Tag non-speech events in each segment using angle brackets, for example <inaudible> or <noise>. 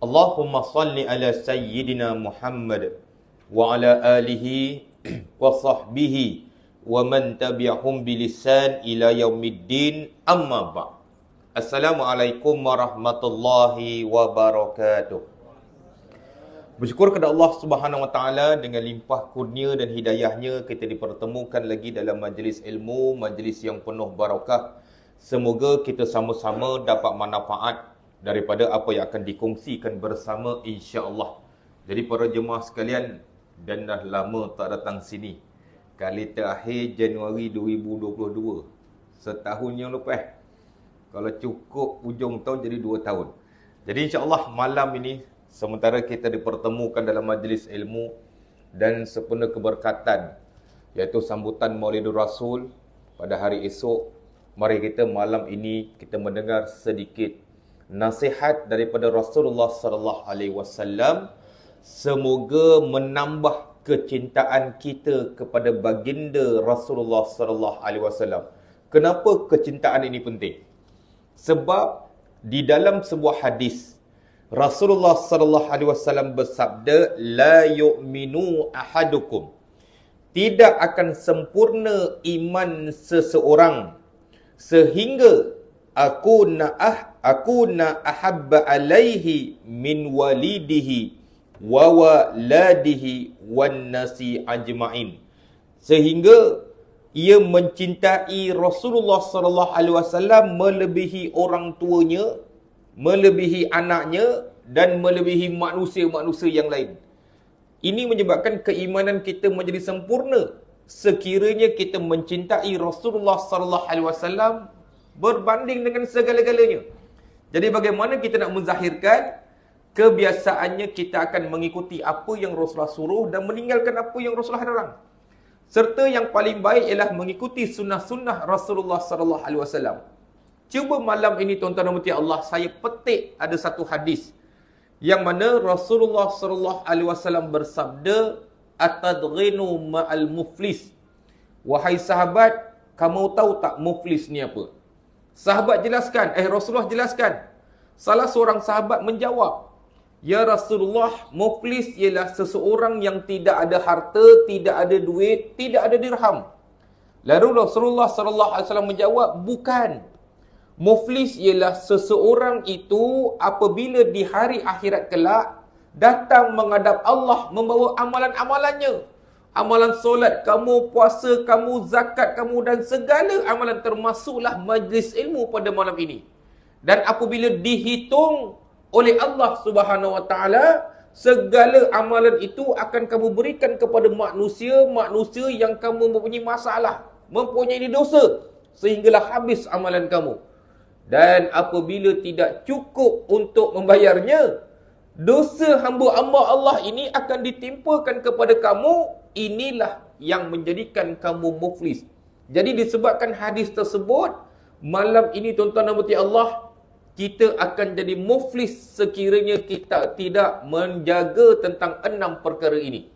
Allahumma salli ala sayyidina Muhammad wa ala alihi wa sahbihi wa man tabi'ahum bilisan ila yaumiddin amma ba' Assalamualaikum warahmatullahi wabarakatuh Bersyukur kepada Allah Subhanahu Wa Taala dengan limpah kurnia dan hidayahnya kita dipertemukan lagi dalam majlis ilmu, majlis yang penuh barakah. Semoga kita sama-sama dapat manfaat daripada apa yang akan dikongsikan bersama insya-Allah. Jadi para jemaah sekalian dan dah lama tak datang sini. Kali terakhir Januari 2022. Setahun yang lepas. Kalau cukup ujung tahun jadi dua tahun. Jadi insya-Allah malam ini sementara kita dipertemukan dalam majlis ilmu dan sepenuh keberkatan iaitu sambutan Maulidur Rasul pada hari esok mari kita malam ini kita mendengar sedikit nasihat daripada Rasulullah sallallahu alaihi wasallam semoga menambah kecintaan kita kepada baginda Rasulullah sallallahu alaihi wasallam. Kenapa kecintaan ini penting? Sebab di dalam sebuah hadis Rasulullah sallallahu alaihi wasallam bersabda la yu'minu ahadukum tidak akan sempurna iman seseorang sehingga aku na ah aku na ahabba alaihi min walidihi wa waladihi wan nasi ajmain sehingga ia mencintai Rasulullah sallallahu alaihi wasallam melebihi orang tuanya melebihi anaknya dan melebihi manusia-manusia yang lain ini menyebabkan keimanan kita menjadi sempurna sekiranya kita mencintai Rasulullah sallallahu alaihi wasallam berbanding dengan segala-galanya. Jadi bagaimana kita nak menzahirkan kebiasaannya kita akan mengikuti apa yang Rasulullah suruh dan meninggalkan apa yang Rasulullah larang. Serta yang paling baik ialah mengikuti sunnah-sunnah Rasulullah sallallahu alaihi wasallam. Cuba malam ini tuan-tuan dan puan Allah saya petik ada satu hadis yang mana Rasulullah sallallahu alaihi wasallam bersabda atadghinu ma'al muflis. Wahai sahabat, kamu tahu tak muflis ni apa? Sahabat jelaskan, eh Rasulullah jelaskan. Salah seorang sahabat menjawab, Ya Rasulullah, muflis ialah seseorang yang tidak ada harta, tidak ada duit, tidak ada dirham. Lalu Rasulullah sallallahu alaihi wasallam menjawab, bukan. Muflis ialah seseorang itu apabila di hari akhirat kelak datang menghadap Allah membawa amalan-amalannya amalan solat kamu, puasa kamu, zakat kamu dan segala amalan termasuklah majlis ilmu pada malam ini. Dan apabila dihitung oleh Allah Subhanahu Wa Taala, segala amalan itu akan kamu berikan kepada manusia, manusia yang kamu mempunyai masalah, mempunyai dosa sehinggalah habis amalan kamu. Dan apabila tidak cukup untuk membayarnya, dosa hamba amba Allah ini akan ditimpakan kepada kamu inilah yang menjadikan kamu muflis jadi disebabkan hadis tersebut malam ini tuan-tuan dan puteri Allah kita akan jadi muflis sekiranya kita tidak menjaga tentang enam perkara ini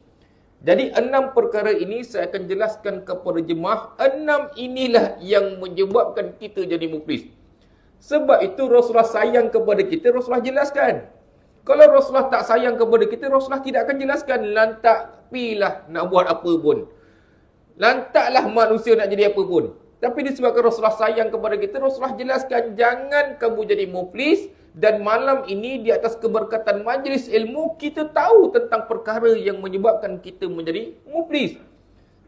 jadi enam perkara ini saya akan jelaskan kepada jemaah enam inilah yang menyebabkan kita jadi muflis sebab itu Rasulullah sayang kepada kita Rasulullah jelaskan kalau Rasulullah tak sayang kepada kita, Rasulullah tidak akan jelaskan. Lantak pilah nak buat apa pun. Lantaklah manusia nak jadi apa pun. Tapi disebabkan Rasulullah sayang kepada kita, Rasulullah jelaskan jangan kamu jadi muflis. Dan malam ini di atas keberkatan majlis ilmu, kita tahu tentang perkara yang menyebabkan kita menjadi muflis.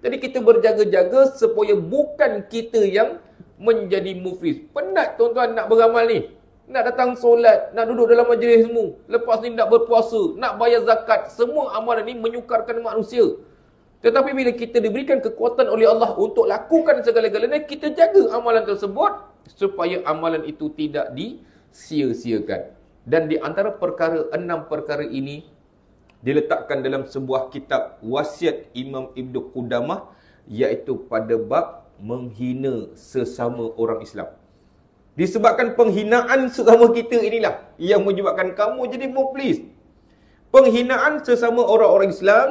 Jadi kita berjaga-jaga supaya bukan kita yang menjadi muflis. Penat tuan-tuan nak beramal ni. Nak datang solat, nak duduk dalam majlis semu. Lepas ni nak berpuasa, nak bayar zakat. Semua amalan ni menyukarkan manusia. Tetapi bila kita diberikan kekuatan oleh Allah untuk lakukan segala-galanya, kita jaga amalan tersebut supaya amalan itu tidak disia-siakan. Dan di antara perkara, enam perkara ini diletakkan dalam sebuah kitab wasiat Imam Ibn Qudamah iaitu pada bab menghina sesama orang Islam. Disebabkan penghinaan sesama kita inilah yang menyebabkan kamu jadi muflis. Penghinaan sesama orang-orang Islam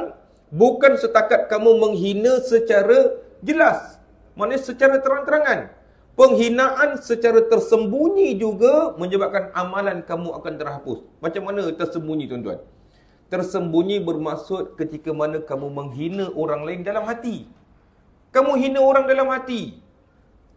bukan setakat kamu menghina secara jelas. Maksudnya secara terang-terangan. Penghinaan secara tersembunyi juga menyebabkan amalan kamu akan terhapus. Macam mana tersembunyi tuan-tuan? Tersembunyi bermaksud ketika mana kamu menghina orang lain dalam hati. Kamu hina orang dalam hati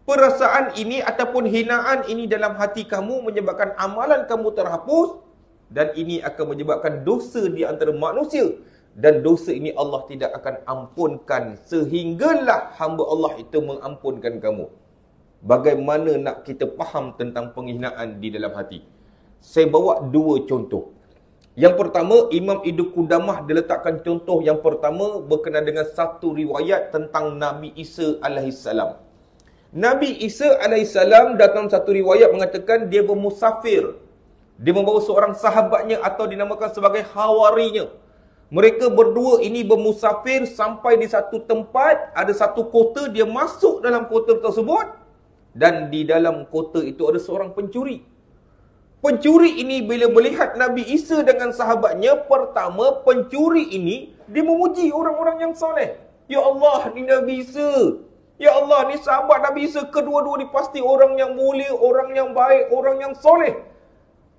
perasaan ini ataupun hinaan ini dalam hati kamu menyebabkan amalan kamu terhapus dan ini akan menyebabkan dosa di antara manusia dan dosa ini Allah tidak akan ampunkan sehinggalah hamba Allah itu mengampunkan kamu. Bagaimana nak kita faham tentang penghinaan di dalam hati? Saya bawa dua contoh. Yang pertama, Imam Ibnu Qudamah diletakkan contoh yang pertama berkenaan dengan satu riwayat tentang Nabi Isa alaihissalam. Nabi Isa AS datang satu riwayat mengatakan dia bermusafir. Dia membawa seorang sahabatnya atau dinamakan sebagai hawarinya. Mereka berdua ini bermusafir sampai di satu tempat. Ada satu kota, dia masuk dalam kota tersebut. Dan di dalam kota itu ada seorang pencuri. Pencuri ini bila melihat Nabi Isa dengan sahabatnya, pertama pencuri ini dia memuji orang-orang yang soleh. Ya Allah, ni Nabi Isa. Ya Allah, ni sahabat Nabi Isa kedua-dua dipasti orang yang mulia, orang yang baik, orang yang soleh.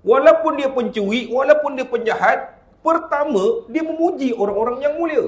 Walaupun dia pencuri, walaupun dia penjahat, pertama dia memuji orang-orang yang mulia.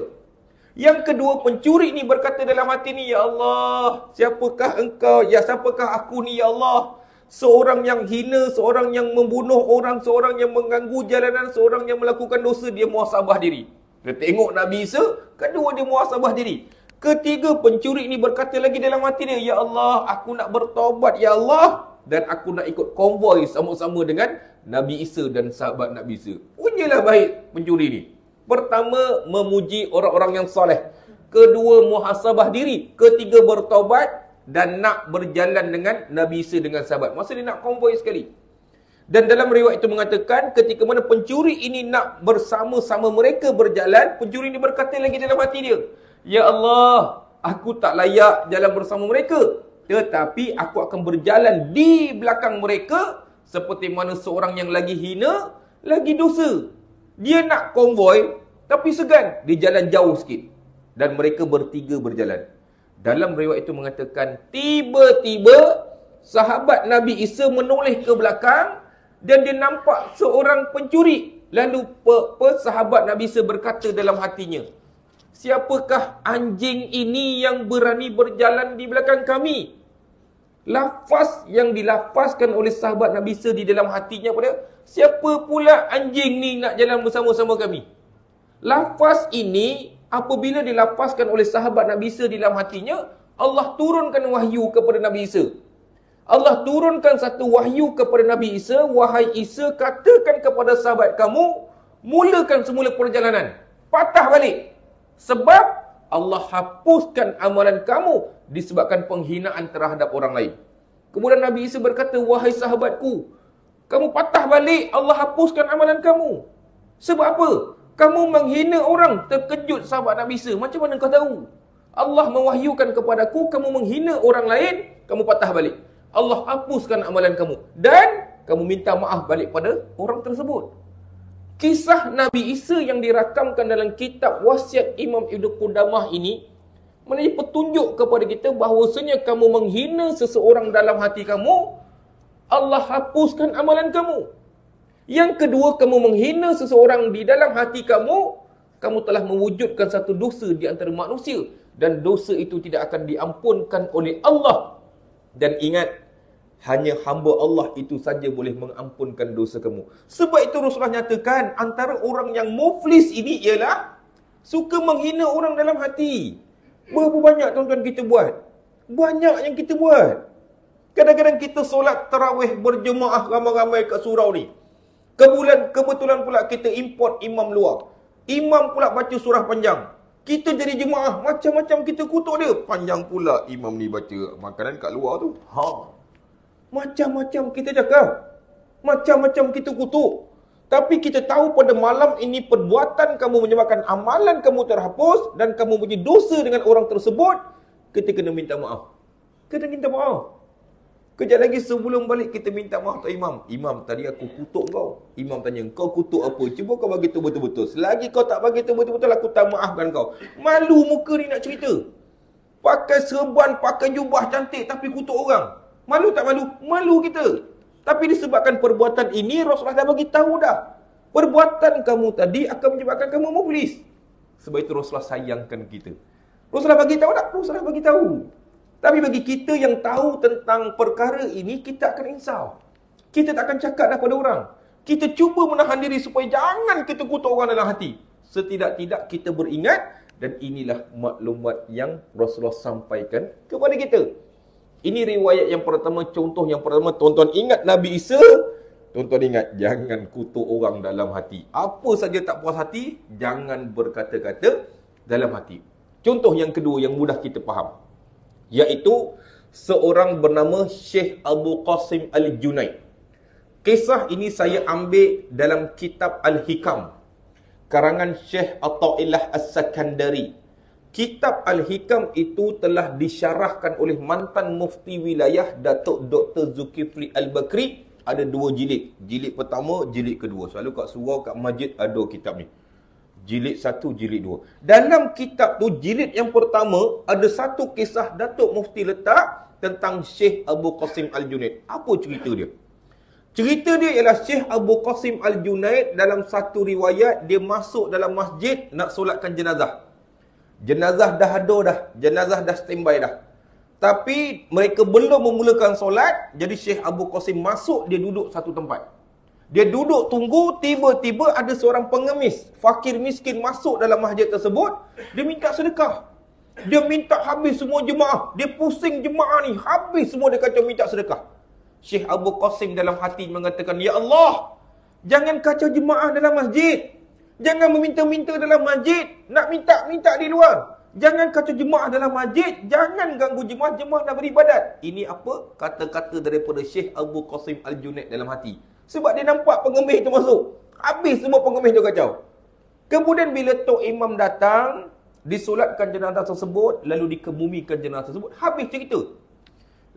Yang kedua pencuri ni berkata dalam hati ni, Ya Allah, siapakah engkau? Ya siapakah aku ni, Ya Allah? Seorang yang hina, seorang yang membunuh orang, seorang yang mengganggu jalanan, seorang yang melakukan dosa, dia muasabah diri. Dia tengok Nabi Isa, kedua dia muasabah diri. Ketiga pencuri ini berkata lagi dalam hati dia, Ya Allah, aku nak bertobat, Ya Allah. Dan aku nak ikut konvoi sama-sama dengan Nabi Isa dan sahabat Nabi Isa. Punyalah baik pencuri ini. Pertama, memuji orang-orang yang soleh. Kedua, muhasabah diri. Ketiga, bertobat dan nak berjalan dengan Nabi Isa dengan sahabat. Masa dia nak konvoi sekali. Dan dalam riwayat itu mengatakan ketika mana pencuri ini nak bersama-sama mereka berjalan, pencuri ini berkata lagi dalam hati dia. Ya Allah, aku tak layak jalan bersama mereka. Tetapi aku akan berjalan di belakang mereka seperti mana seorang yang lagi hina, lagi dosa. Dia nak konvoy, tapi segan. Dia jalan jauh sikit. Dan mereka bertiga berjalan. Dalam riwayat itu mengatakan, tiba-tiba sahabat Nabi Isa menoleh ke belakang dan dia nampak seorang pencuri. Lalu pe, pe sahabat Nabi Isa berkata dalam hatinya, Siapakah anjing ini yang berani berjalan di belakang kami? Lafaz yang dilafazkan oleh sahabat Nabi Isa di dalam hatinya pada siapa pula anjing ni nak jalan bersama-sama kami? Lafaz ini apabila dilafazkan oleh sahabat Nabi Isa di dalam hatinya, Allah turunkan wahyu kepada Nabi Isa. Allah turunkan satu wahyu kepada Nabi Isa, wahai Isa katakan kepada sahabat kamu, mulakan semula perjalanan. Patah balik. Sebab Allah hapuskan amalan kamu disebabkan penghinaan terhadap orang lain. Kemudian Nabi Isa berkata, Wahai sahabatku, kamu patah balik, Allah hapuskan amalan kamu. Sebab apa? Kamu menghina orang, terkejut sahabat Nabi Isa. Macam mana kau tahu? Allah mewahyukan kepadaku, kamu menghina orang lain, kamu patah balik. Allah hapuskan amalan kamu. Dan kamu minta maaf balik pada orang tersebut. Kisah Nabi Isa yang dirakamkan dalam kitab wasiat Imam Ibn Qudamah ini menjadi petunjuk kepada kita bahawasanya kamu menghina seseorang dalam hati kamu, Allah hapuskan amalan kamu. Yang kedua, kamu menghina seseorang di dalam hati kamu, kamu telah mewujudkan satu dosa di antara manusia dan dosa itu tidak akan diampunkan oleh Allah. Dan ingat, hanya hamba Allah itu saja boleh mengampunkan dosa kamu. Sebab itu Rasulullah nyatakan antara orang yang muflis ini ialah suka menghina orang dalam hati. Berapa banyak tuan-tuan kita buat? Banyak yang kita buat. Kadang-kadang kita solat terawih berjemaah ramai-ramai kat surau ni. Kebulan, kebetulan pula kita import imam luar. Imam pula baca surah panjang. Kita jadi jemaah macam-macam kita kutuk dia. Panjang pula imam ni baca makanan kat luar tu. Haa. Macam-macam kita cakap. Macam-macam kita kutuk. Tapi kita tahu pada malam ini perbuatan kamu menyebabkan amalan kamu terhapus dan kamu punya dosa dengan orang tersebut, kita kena minta maaf. Kita minta maaf. Kejap lagi sebelum balik kita minta maaf tu imam. Imam tadi aku kutuk kau. Imam tanya kau kutuk apa? Cuba kau bagi tu betul-betul. Selagi kau tak bagi tu betul-betul aku tak maafkan kau. Malu muka ni nak cerita. Pakai serban, pakai jubah cantik tapi kutuk orang. Malu tak malu? Malu kita. Tapi disebabkan perbuatan ini Rasulullah dah bagi tahu dah. Perbuatan kamu tadi akan menyebabkan kamu muflis. Sebab itu Rasulullah sayangkan kita. Rasulullah bagi tahu tak? Rasulullah bagi tahu. Tapi bagi kita yang tahu tentang perkara ini, kita akan insaf. Kita tak akan cakap dah pada orang. Kita cuba menahan diri supaya jangan kita kutuk orang dalam hati. Setidak-tidak kita beringat dan inilah maklumat yang Rasulullah sampaikan kepada kita. Ini riwayat yang pertama, contoh yang pertama. Tuan-tuan ingat Nabi Isa, tuan-tuan ingat jangan kutuk orang dalam hati. Apa saja tak puas hati, jangan berkata-kata dalam hati. Contoh yang kedua yang mudah kita faham. Iaitu seorang bernama Sheikh Abu Qasim Al-Junaid. Kisah ini saya ambil dalam kitab Al-Hikam. Karangan Sheikh Atta'illah As-Sakandari. Kitab Al-Hikam itu telah disyarahkan oleh mantan mufti wilayah Datuk Dr. Zulkifli Al-Bakri. Ada dua jilid. Jilid pertama, jilid kedua. Selalu kat surau, kat Majid ada kitab ni. Jilid satu, jilid dua. Dalam kitab tu, jilid yang pertama, ada satu kisah Datuk Mufti letak tentang Syekh Abu Qasim Al-Junaid. Apa cerita dia? Cerita dia ialah Syekh Abu Qasim Al-Junaid dalam satu riwayat, dia masuk dalam masjid nak solatkan jenazah. Jenazah dah ada dah. Jenazah dah standby dah. Tapi mereka belum memulakan solat. Jadi Syekh Abu Qasim masuk. Dia duduk satu tempat. Dia duduk tunggu. Tiba-tiba ada seorang pengemis. Fakir miskin masuk dalam masjid tersebut. Dia minta sedekah. Dia minta habis semua jemaah. Dia pusing jemaah ni. Habis semua dia kacau minta sedekah. Syekh Abu Qasim dalam hati mengatakan. Ya Allah. Jangan kacau jemaah dalam masjid. Jangan meminta-minta dalam masjid. Nak minta-minta di luar. Jangan kata jemaah dalam masjid. Jangan ganggu jemaah. Jemaah nak beribadat. Ini apa? Kata-kata daripada Syekh Abu Qasim Al-Junaid dalam hati. Sebab dia nampak pengemis tu masuk. Habis semua pengemis tu kacau. Kemudian bila Tok Imam datang, disolatkan jenazah tersebut, lalu dikemumikan jenazah tersebut. Habis cerita.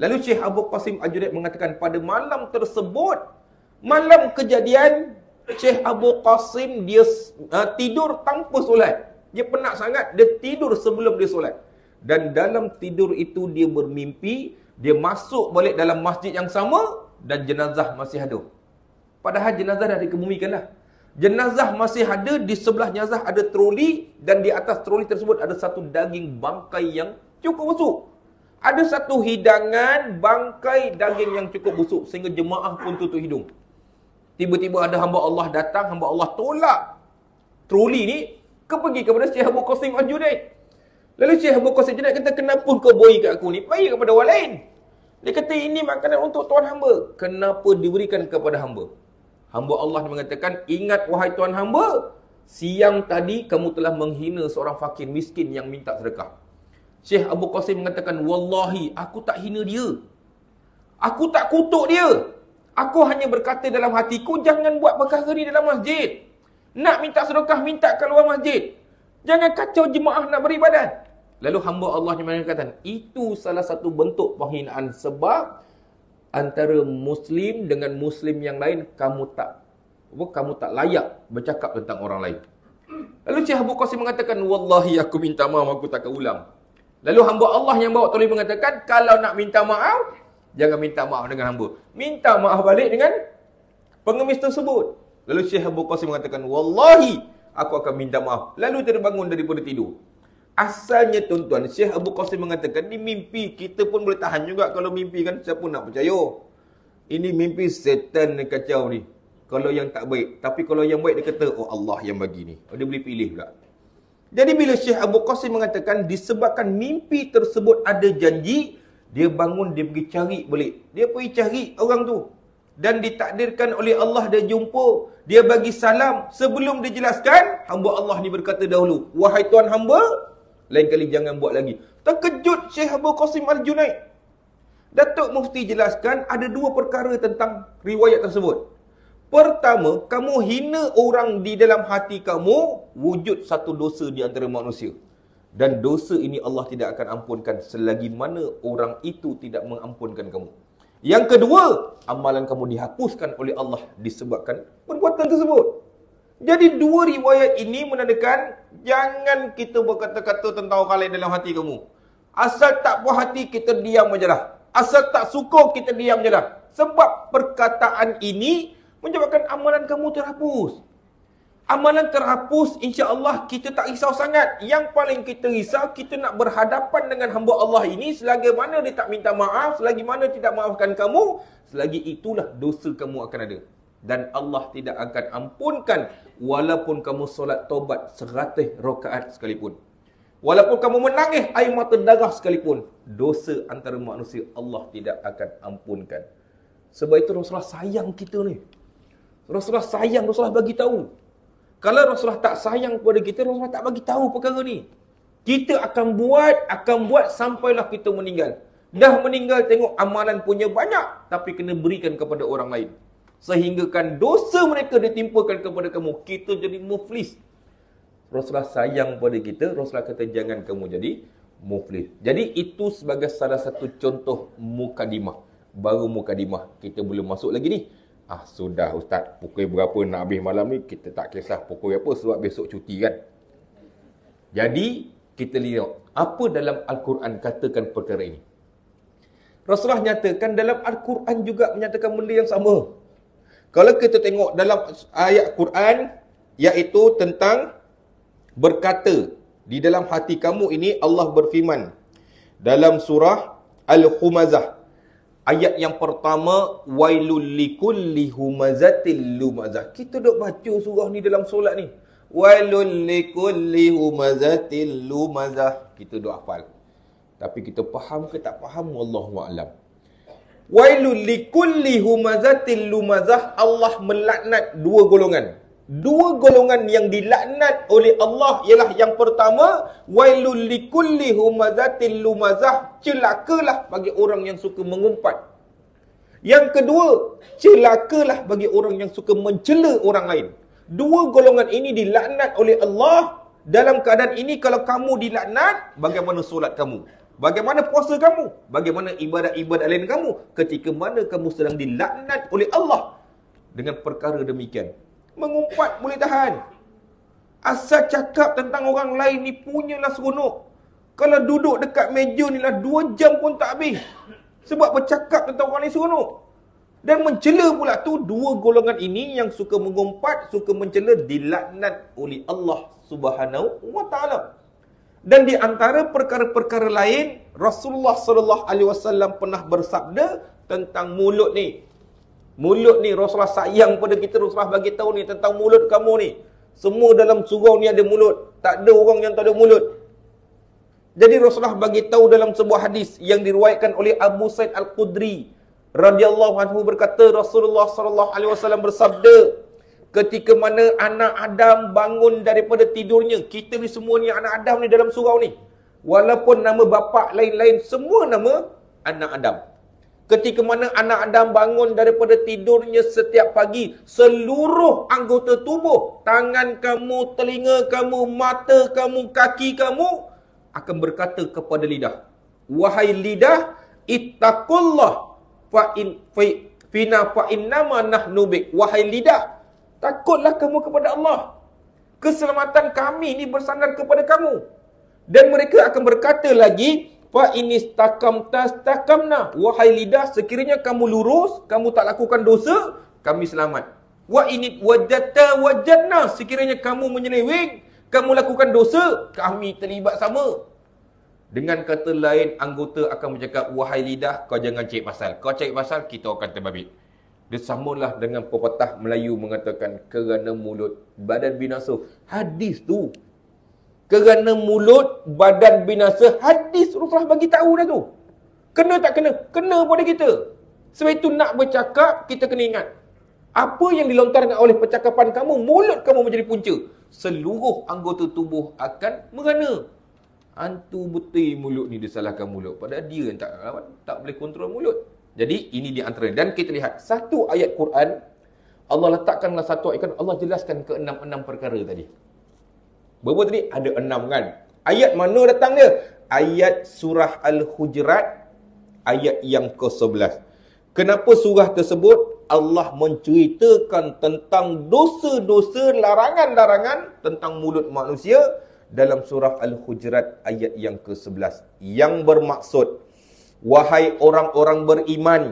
Lalu Syekh Abu Qasim Al-Junaid mengatakan, pada malam tersebut, malam kejadian Syekh Abu Qasim dia uh, tidur tanpa solat. Dia penat sangat, dia tidur sebelum dia solat. Dan dalam tidur itu dia bermimpi, dia masuk balik dalam masjid yang sama dan jenazah masih ada. Padahal jenazah dah dikebumikanlah. Jenazah masih ada, di sebelah jenazah ada troli dan di atas troli tersebut ada satu daging bangkai yang cukup busuk. Ada satu hidangan bangkai daging yang cukup busuk sehingga jemaah pun tutup hidung. Tiba-tiba ada hamba Allah datang, hamba Allah tolak troli ni ke pergi kepada Syekh Abu Qasim Al-Junaid. Lalu Syekh Abu Qasim Al-Junaid kata, kenapa kau beri kat aku ni? Bayar kepada orang lain. Dia kata, ini makanan untuk tuan hamba. Kenapa diberikan kepada hamba? Hamba Allah mengatakan, ingat wahai tuan hamba, siang tadi kamu telah menghina seorang fakir miskin yang minta sedekah. Syekh Abu Qasim mengatakan, Wallahi, aku tak hina dia. Aku tak kutuk dia. Aku hanya berkata dalam hatiku, jangan buat perkara ni dalam masjid. Nak minta sedekah, minta ke luar masjid. Jangan kacau jemaah nak beribadat. Lalu hamba Allah yang mengatakan, itu salah satu bentuk penghinaan sebab antara Muslim dengan Muslim yang lain, kamu tak apa, kamu tak layak bercakap tentang orang lain. Lalu Syekh Abu Qasim mengatakan, Wallahi aku minta maaf, aku takkan ulang. Lalu hamba Allah yang bawa tulis mengatakan, kalau nak minta maaf, jangan minta maaf dengan hamba. Minta maaf balik dengan pengemis tersebut. Lalu Syekh Abu Qasim mengatakan, Wallahi, aku akan minta maaf. Lalu terbangun daripada tidur. Asalnya tuan-tuan, Syekh Abu Qasim mengatakan, ini mimpi kita pun boleh tahan juga kalau mimpi kan. Siapa nak percaya? Ini mimpi setan yang kacau ni. Kalau yang tak baik. Tapi kalau yang baik, dia kata, oh Allah yang bagi ni. Oh, dia boleh pilih pula. Jadi bila Syekh Abu Qasim mengatakan, disebabkan mimpi tersebut ada janji, dia bangun, dia pergi cari balik. Dia pergi cari orang tu. Dan ditakdirkan oleh Allah, dia jumpa. Dia bagi salam. Sebelum dia jelaskan, hamba Allah ni berkata dahulu. Wahai tuan hamba, lain kali jangan buat lagi. Terkejut Syekh Abu Qasim Al-Junaid. Datuk Mufti jelaskan ada dua perkara tentang riwayat tersebut. Pertama, kamu hina orang di dalam hati kamu, wujud satu dosa di antara manusia dan dosa ini Allah tidak akan ampunkan selagi mana orang itu tidak mengampunkan kamu. Yang kedua, amalan kamu dihapuskan oleh Allah disebabkan perbuatan tersebut. Jadi dua riwayat ini menandakan jangan kita berkata-kata tentang orang lain dalam hati kamu. Asal tak puas hati kita diam lah. Asal tak suka kita diam lah. Sebab perkataan ini menyebabkan amalan kamu terhapus. Amalan terhapus, insya Allah kita tak risau sangat. Yang paling kita risau, kita nak berhadapan dengan hamba Allah ini. Selagi mana dia tak minta maaf, selagi mana tidak maafkan kamu, selagi itulah dosa kamu akan ada. Dan Allah tidak akan ampunkan walaupun kamu solat taubat seratus rokaat sekalipun. Walaupun kamu menangis air mata darah sekalipun, dosa antara manusia Allah tidak akan ampunkan. Sebab itu Rasulullah sayang kita ni. Rasulullah sayang, Rasulullah bagi tahu. Kalau Rasulullah tak sayang kepada kita, Rasulullah tak bagi tahu perkara ni. Kita akan buat, akan buat sampailah kita meninggal. Dah meninggal tengok amalan punya banyak tapi kena berikan kepada orang lain. Sehinggakan dosa mereka ditimpakan kepada kamu, kita jadi muflis. Rasulullah sayang kepada kita, Rasulullah kata jangan kamu jadi muflis. Jadi itu sebagai salah satu contoh mukadimah. Baru mukadimah, kita belum masuk lagi ni. Ah sudah ustaz, pukul berapa nak habis malam ni kita tak kisah pukul apa sebab besok cuti kan. Jadi kita lihat apa dalam al-Quran katakan perkara ini. Rasulullah nyatakan dalam al-Quran juga menyatakan benda yang sama. Kalau kita tengok dalam ayat Quran iaitu tentang berkata di dalam hati kamu ini Allah berfirman dalam surah Al-Humazah Ayat yang pertama wailul likulli humazatil lumazah. Kita dok baca surah ni dalam solat ni. Wailul likulli humazatil lumazah. Kita duk hafal. Tapi kita faham ke tak faham wallahu alam. Wailul likulli humazatil lumazah. Allah melaknat dua golongan. Dua golongan yang dilaknat oleh Allah ialah yang pertama wailul likulli humazatil lumazah celakalah bagi orang yang suka mengumpat. Yang kedua, celakalah bagi orang yang suka mencela orang lain. Dua golongan ini dilaknat oleh Allah dalam keadaan ini kalau kamu dilaknat, bagaimana solat kamu? Bagaimana puasa kamu? Bagaimana ibadat-ibadat lain kamu? Ketika mana kamu sedang dilaknat oleh Allah dengan perkara demikian? mengumpat boleh tahan. Asal cakap tentang orang lain ni punyalah seronok. Kalau duduk dekat meja ni lah dua jam pun tak habis. Sebab bercakap tentang orang lain seronok. Dan mencela pula tu dua golongan ini yang suka mengumpat, suka mencela dilaknat oleh Allah Subhanahu wa Dan di antara perkara-perkara lain, Rasulullah SAW pernah bersabda tentang mulut ni. Mulut ni Rasulullah sayang pada kita Rasulullah bagi tahu ni tentang mulut kamu ni. Semua dalam surau ni ada mulut, tak ada orang yang tak ada mulut. Jadi Rasulullah bagi tahu dalam sebuah hadis yang diriwayatkan oleh Abu Said Al-Qudri radhiyallahu anhu berkata Rasulullah sallallahu alaihi wasallam bersabda ketika mana anak Adam bangun daripada tidurnya, kita ni semua ni anak Adam ni dalam surau ni. Walaupun nama bapa lain-lain semua nama anak Adam. Ketika mana anak Adam bangun daripada tidurnya setiap pagi, seluruh anggota tubuh, tangan kamu, telinga kamu, mata kamu, kaki kamu, akan berkata kepada lidah. Wahai lidah, ittaqullah fa in fa fina fa innama nahnu bik. Wahai lidah, takutlah kamu kepada Allah. Keselamatan kami ini bersandar kepada kamu. Dan mereka akan berkata lagi, Fa inis takam tas takamna. Wahai lidah, sekiranya kamu lurus, kamu tak lakukan dosa, kami selamat. Wa init wajata wajadna. Sekiranya kamu menyeleweng, kamu lakukan dosa, kami terlibat sama. Dengan kata lain, anggota akan bercakap, wahai lidah, kau jangan cek pasal. Kau cek pasal, kita akan terbabit. Dia samalah dengan pepatah Melayu mengatakan, kerana mulut badan binasa. Hadis tu, kerana mulut badan binasa hadis rufah bagi tahu dah tu kena tak kena kena pada kita sebab itu nak bercakap kita kena ingat apa yang dilontarkan oleh percakapan kamu mulut kamu menjadi punca seluruh anggota tubuh akan merana hantu betul mulut ni disalahkan mulut Pada dia yang tak lawan tak boleh kontrol mulut jadi ini di antara dan kita lihat satu ayat Quran Allah letakkanlah satu ayat Allah jelaskan ke enam-enam perkara tadi Berapa tadi? Ada enam kan? Ayat mana datang dia? Ayat surah Al-Hujurat ayat yang ke-11. Kenapa surah tersebut? Allah menceritakan tentang dosa-dosa larangan-larangan tentang mulut manusia dalam surah Al-Hujurat ayat yang ke-11. Yang bermaksud, Wahai orang-orang beriman,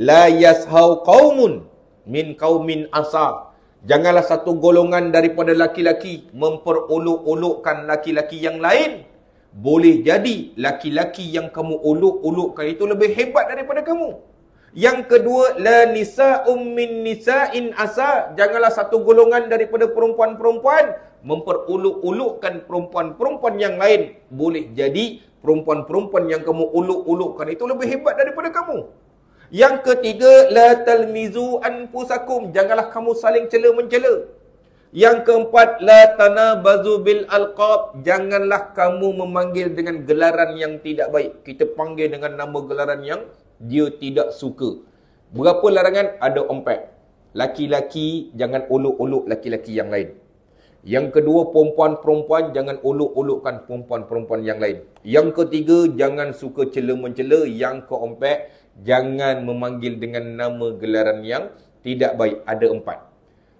La yashau qawmun min qawmin asa. Janganlah satu golongan daripada laki-laki memperuluk olokkan laki-laki yang lain. Boleh jadi laki-laki yang kamu uluk olokkan itu lebih hebat daripada kamu. Yang kedua, la nisa ummin nisa in asa. Janganlah satu golongan daripada perempuan-perempuan memperuluk olokkan perempuan-perempuan yang lain. Boleh jadi perempuan-perempuan yang kamu uluk olokkan itu lebih hebat daripada kamu. Yang ketiga, la talmizu anfusakum. Janganlah kamu saling cela mencela. Yang keempat, la tanabazu bil alqab. Janganlah kamu memanggil dengan gelaran yang tidak baik. Kita panggil dengan nama gelaran yang dia tidak suka. Berapa larangan? Ada empat. Laki-laki jangan olok-olok laki-laki yang lain. Yang kedua, perempuan-perempuan jangan olok-olokkan perempuan-perempuan yang lain. Yang ketiga, jangan suka cela-mencela. Yang keempat, Jangan memanggil dengan nama gelaran yang tidak baik. Ada empat.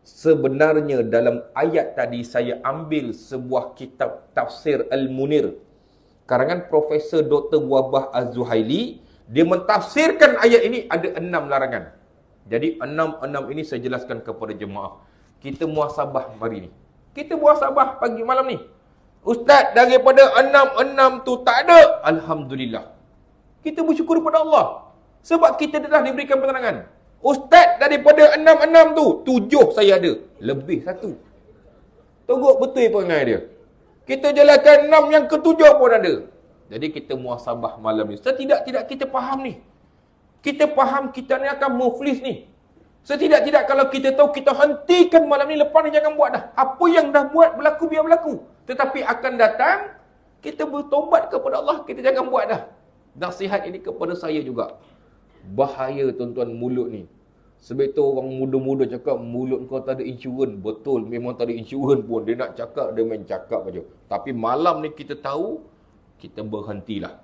Sebenarnya dalam ayat tadi saya ambil sebuah kitab tafsir Al-Munir. Karangan Profesor Dr. Wabah Az-Zuhaili. Dia mentafsirkan ayat ini ada enam larangan. Jadi enam-enam ini saya jelaskan kepada jemaah. Kita muasabah hari ini. Kita muasabah pagi malam ni. Ustaz daripada enam-enam tu tak ada. Alhamdulillah. Kita bersyukur kepada Allah. Sebab kita telah diberikan penerangan. Ustaz daripada enam-enam tu, tujuh saya ada. Lebih satu. Tunggu betul perangai dia. Kita jalankan enam yang ketujuh pun ada. Jadi kita muasabah malam ni. Setidak-tidak kita faham ni. Kita faham kita ni akan muflis ni. Setidak-tidak kalau kita tahu kita hentikan malam ni, lepas ni jangan buat dah. Apa yang dah buat berlaku biar berlaku. Tetapi akan datang, kita bertobat kepada Allah, kita jangan buat dah. Nasihat ini kepada saya juga bahaya tuan-tuan mulut ni. Sebab tu orang muda-muda cakap mulut kau tak ada insurans. Betul, memang tak ada insurans pun. Dia nak cakap, dia main cakap macam. Tapi malam ni kita tahu, kita berhentilah.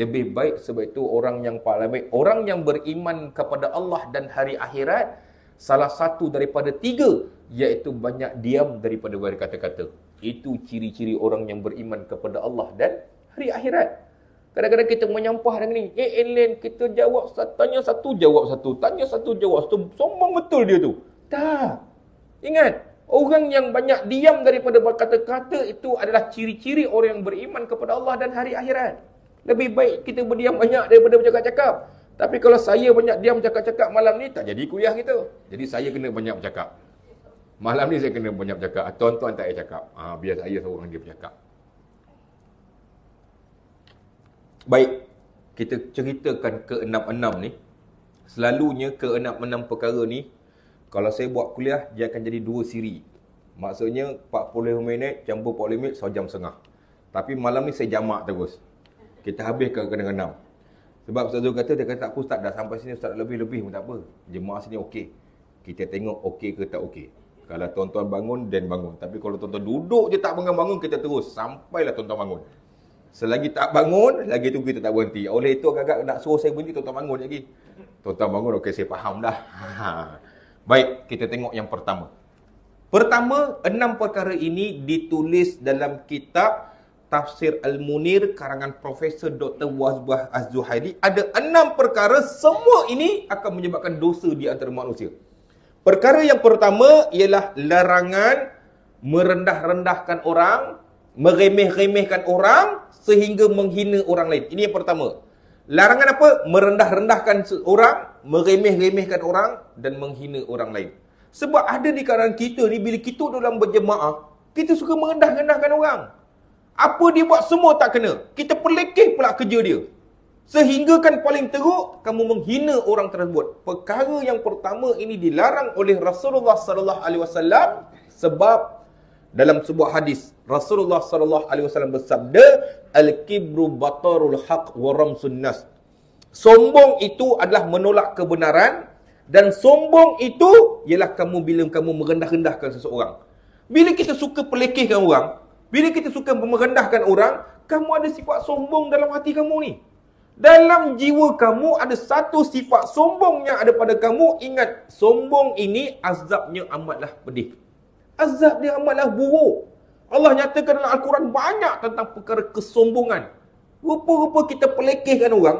Lebih baik sebab itu orang yang paling baik. Orang yang beriman kepada Allah dan hari akhirat, salah satu daripada tiga, iaitu banyak diam daripada berkata-kata. Itu ciri-ciri orang yang beriman kepada Allah dan hari akhirat. Kadang-kadang kita menyampah dengan ni. Eh, Alan, kita jawab satu, tanya satu, jawab satu. Tanya satu, jawab satu. Sombong betul dia tu. Tak. Ingat. Orang yang banyak diam daripada berkata-kata itu adalah ciri-ciri orang yang beriman kepada Allah dan hari akhirat. Lebih baik kita berdiam banyak daripada bercakap-cakap. Tapi kalau saya banyak diam bercakap-cakap malam ni, tak jadi kuliah kita. Jadi saya kena banyak bercakap. Malam ni saya kena banyak bercakap. Ah, tuan-tuan tak payah cakap. Ha, biar saya seorang dia bercakap. Baik, kita ceritakan ke enam enam ni. Selalunya ke enam enam perkara ni, kalau saya buat kuliah, dia akan jadi dua siri. Maksudnya 40 minit campur 40 minit, so jam setengah. Tapi malam ni saya jamak terus. Kita habiskan ke enam. enam. Sebab Ustaz Zul kata, dia kata, aku tak dah sampai sini, Ustaz lebih-lebih pun tak apa. Jemaah sini okey. Kita tengok okey ke tak okey. Kalau tuan-tuan bangun, dan bangun. Tapi kalau tuan-tuan duduk je tak bangun-bangun, kita terus. Sampailah tuan-tuan bangun. Selagi tak bangun, lagi tu kita tak berhenti. Oleh itu agak-agak nak suruh saya berhenti, tuan-tuan bangun lagi. Tuan-tuan bangun, okey saya faham dah. Ha. <laughs> Baik, kita tengok yang pertama. Pertama, enam perkara ini ditulis dalam kitab Tafsir Al-Munir karangan Profesor Dr. Wazbah Az-Zuhairi. Ada enam perkara, semua ini akan menyebabkan dosa di antara manusia. Perkara yang pertama ialah larangan merendah-rendahkan orang meremeh-remehkan orang sehingga menghina orang lain. Ini yang pertama. Larangan apa? Merendah-rendahkan orang, meremeh-remehkan orang dan menghina orang lain. Sebab ada di kalangan kita ni bila kita dalam berjemaah, kita suka merendah-rendahkan orang. Apa dia buat semua tak kena. Kita pelekeh pula kerja dia. Sehinggakan paling teruk kamu menghina orang tersebut. Perkara yang pertama ini dilarang oleh Rasulullah sallallahu alaihi wasallam sebab dalam sebuah hadis Rasulullah sallallahu alaihi wasallam bersabda al-kibru batarul haq wa ramsun nas. Sombong itu adalah menolak kebenaran dan sombong itu ialah kamu bila kamu merendah-rendahkan seseorang. Bila kita suka pelekehkan orang, bila kita suka merendahkan orang, kamu ada sifat sombong dalam hati kamu ni. Dalam jiwa kamu ada satu sifat sombong yang ada pada kamu. Ingat, sombong ini azabnya amatlah pedih azab dia amatlah buruk. Allah nyatakan dalam Al-Quran banyak tentang perkara kesombongan. Rupa-rupa kita pelekehkan orang.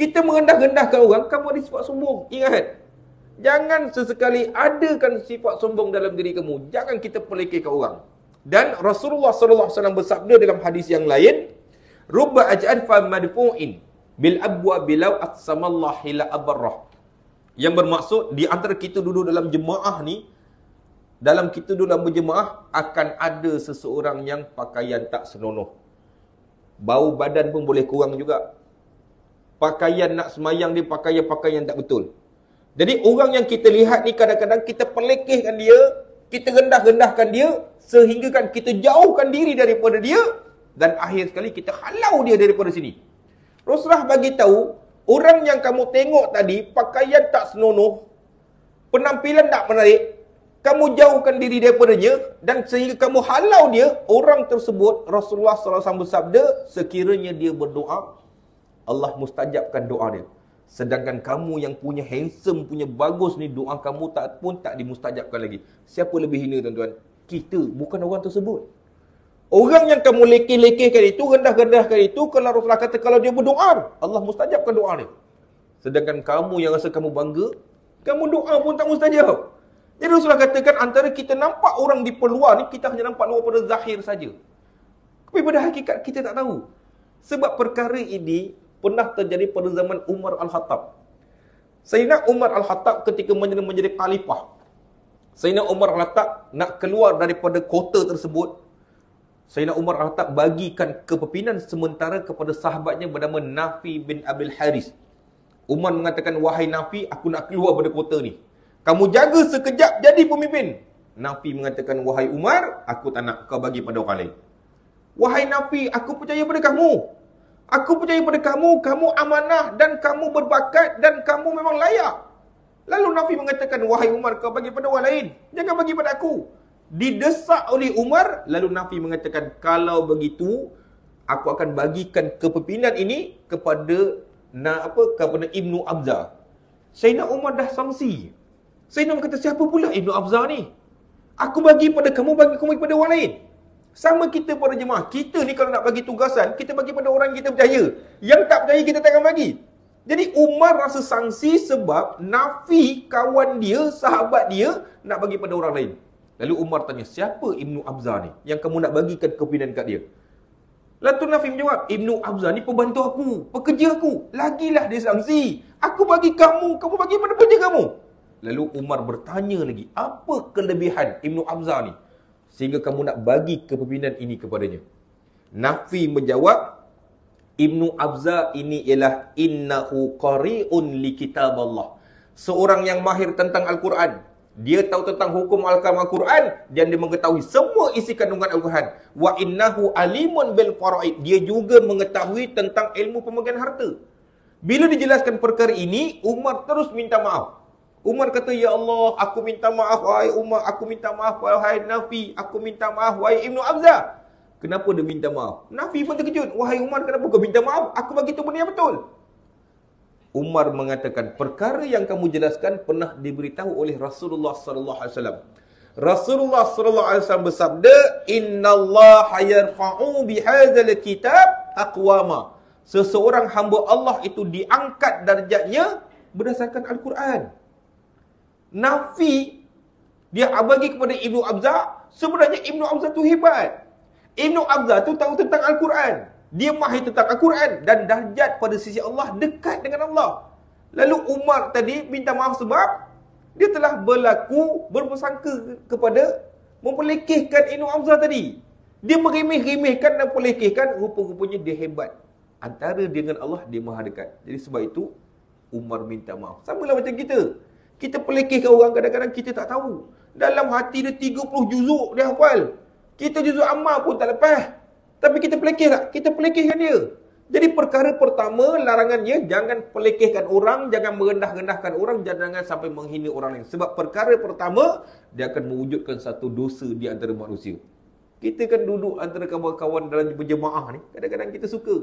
Kita merendah-rendahkan orang. Kamu ada sifat sombong. Ingat. Jangan sesekali adakan sifat sombong dalam diri kamu. Jangan kita pelekehkan orang. Dan Rasulullah Sallallahu Alaihi Wasallam bersabda dalam hadis yang lain. Rubba aj'an fa madfu'in bil abwa bilau aqsamallahi la abarrah. Yang bermaksud di antara kita duduk dalam jemaah ni dalam kita dalam berjemaah akan ada seseorang yang pakaian tak senonoh. Bau badan pun boleh kurang juga. Pakaian nak semayang dia pakaian pakaian tak betul. Jadi orang yang kita lihat ni kadang-kadang kita pelekehkan dia, kita rendah-rendahkan dia sehingga kan kita jauhkan diri daripada dia dan akhir sekali kita halau dia daripada sini. Rasulullah bagi tahu orang yang kamu tengok tadi pakaian tak senonoh, penampilan tak menarik, kamu jauhkan diri daripadanya dan sehingga kamu halau dia orang tersebut Rasulullah sallallahu alaihi wasallam bersabda sekiranya dia berdoa Allah mustajabkan doa dia sedangkan kamu yang punya handsome punya bagus ni doa kamu tak pun tak dimustajabkan lagi siapa lebih hina tuan-tuan kita bukan orang tersebut orang yang kamu lekeh-lekehkan itu rendah-rendahkan itu kalau Rasulullah kata kalau dia berdoa Allah mustajabkan doa dia sedangkan kamu yang rasa kamu bangga kamu doa pun tak mustajab jadi Rasulullah katakan antara kita nampak orang di peluar ni, kita hanya nampak luar pada zahir saja. Tapi pada hakikat kita tak tahu. Sebab perkara ini pernah terjadi pada zaman Umar Al-Khattab. Sayyidina Umar Al-Khattab ketika menjadi, menjadi khalifah. Sayyidina Umar Al-Khattab nak keluar daripada kota tersebut. Sayyidina Umar Al-Khattab bagikan kepimpinan sementara kepada sahabatnya bernama Nafi bin Abil Haris. Umar mengatakan, wahai Nafi, aku nak keluar daripada kota ni. Kamu jaga sekejap jadi pemimpin. Nafi mengatakan, wahai Umar, aku tak nak kau bagi pada orang lain. Wahai Nafi, aku percaya pada kamu. Aku percaya pada kamu, kamu amanah dan kamu berbakat dan kamu memang layak. Lalu Nafi mengatakan, wahai Umar, kau bagi pada orang lain. Jangan bagi pada aku. Didesak oleh Umar, lalu Nafi mengatakan, kalau begitu, aku akan bagikan kepimpinan ini kepada na apa kepada Ibnu Abza. Sayyidina Umar dah sangsi. Sayyidina Umar kata, siapa pula Ibnu Abza ni? Aku bagi pada kamu, bagi kamu kepada orang lain. Sama kita pada jemaah. Kita ni kalau nak bagi tugasan, kita bagi pada orang kita percaya. Yang tak percaya, kita takkan bagi. Jadi Umar rasa sanksi sebab Nafi kawan dia, sahabat dia nak bagi pada orang lain. Lalu Umar tanya, siapa Ibnu Abza ni yang kamu nak bagikan kepimpinan kat dia? Lalu Nafi menjawab, Ibnu Abza ni pembantu aku, pekerja aku. Lagilah dia sanksi. Aku bagi kamu, kamu bagi pada pekerja kamu. Lalu Umar bertanya lagi, apa kelebihan Ibnu Amza ni? Sehingga kamu nak bagi kepimpinan ini kepadanya. Nafi menjawab, Ibnu Abza ini ialah innahu qari'un li kitab Allah. Seorang yang mahir tentang Al-Quran. Dia tahu tentang hukum Al-Qam Al-Quran dan dia mengetahui semua isi kandungan Al-Quran. Wa innahu alimun bil faraid. Dia juga mengetahui tentang ilmu pemegang harta. Bila dijelaskan perkara ini, Umar terus minta maaf. Umar kata, Ya Allah, aku minta maaf, wahai Umar. Aku minta maaf, wahai Nafi. Aku minta maaf, wahai Ibn Abza. Kenapa dia minta maaf? Nafi pun terkejut. Wahai Umar, kenapa kau minta maaf? Aku bagi tu benda yang betul. Umar mengatakan, perkara yang kamu jelaskan pernah diberitahu oleh Rasulullah Sallallahu Alaihi Wasallam. Rasulullah Sallallahu Alaihi Wasallam bersabda, Inna Allah hayarfa'u bihazal kitab aqwama. Seseorang hamba Allah itu diangkat darjatnya berdasarkan Al-Quran. Nafi dia abagi kepada Ibnu Abza sebenarnya Ibnu Abza tu hebat. Ibnu Abza tu tahu tentang Al-Quran. Dia mahir tentang Al-Quran dan darjat pada sisi Allah dekat dengan Allah. Lalu Umar tadi minta maaf sebab dia telah berlaku berpersangka kepada mempelekehkan Ibnu Abza tadi. Dia merimih-rimihkan dan pelekehkan rupa-rupanya dia hebat. Antara dengan Allah dia maha dekat. Jadi sebab itu Umar minta maaf. Sama lah macam kita. Kita pelikirkan orang kadang-kadang kita tak tahu. Dalam hati dia 30 juzuk dia hafal. Kita juzuk amal pun tak lepas. Tapi kita pelekeh tak? Kita pelekehkan dia. Jadi perkara pertama larangannya jangan pelekehkan orang, jangan merendah-rendahkan orang, jangan sampai menghina orang lain. Sebab perkara pertama dia akan mewujudkan satu dosa di antara manusia. Kita kan duduk antara kawan-kawan dalam berjemaah ni, kadang-kadang kita suka.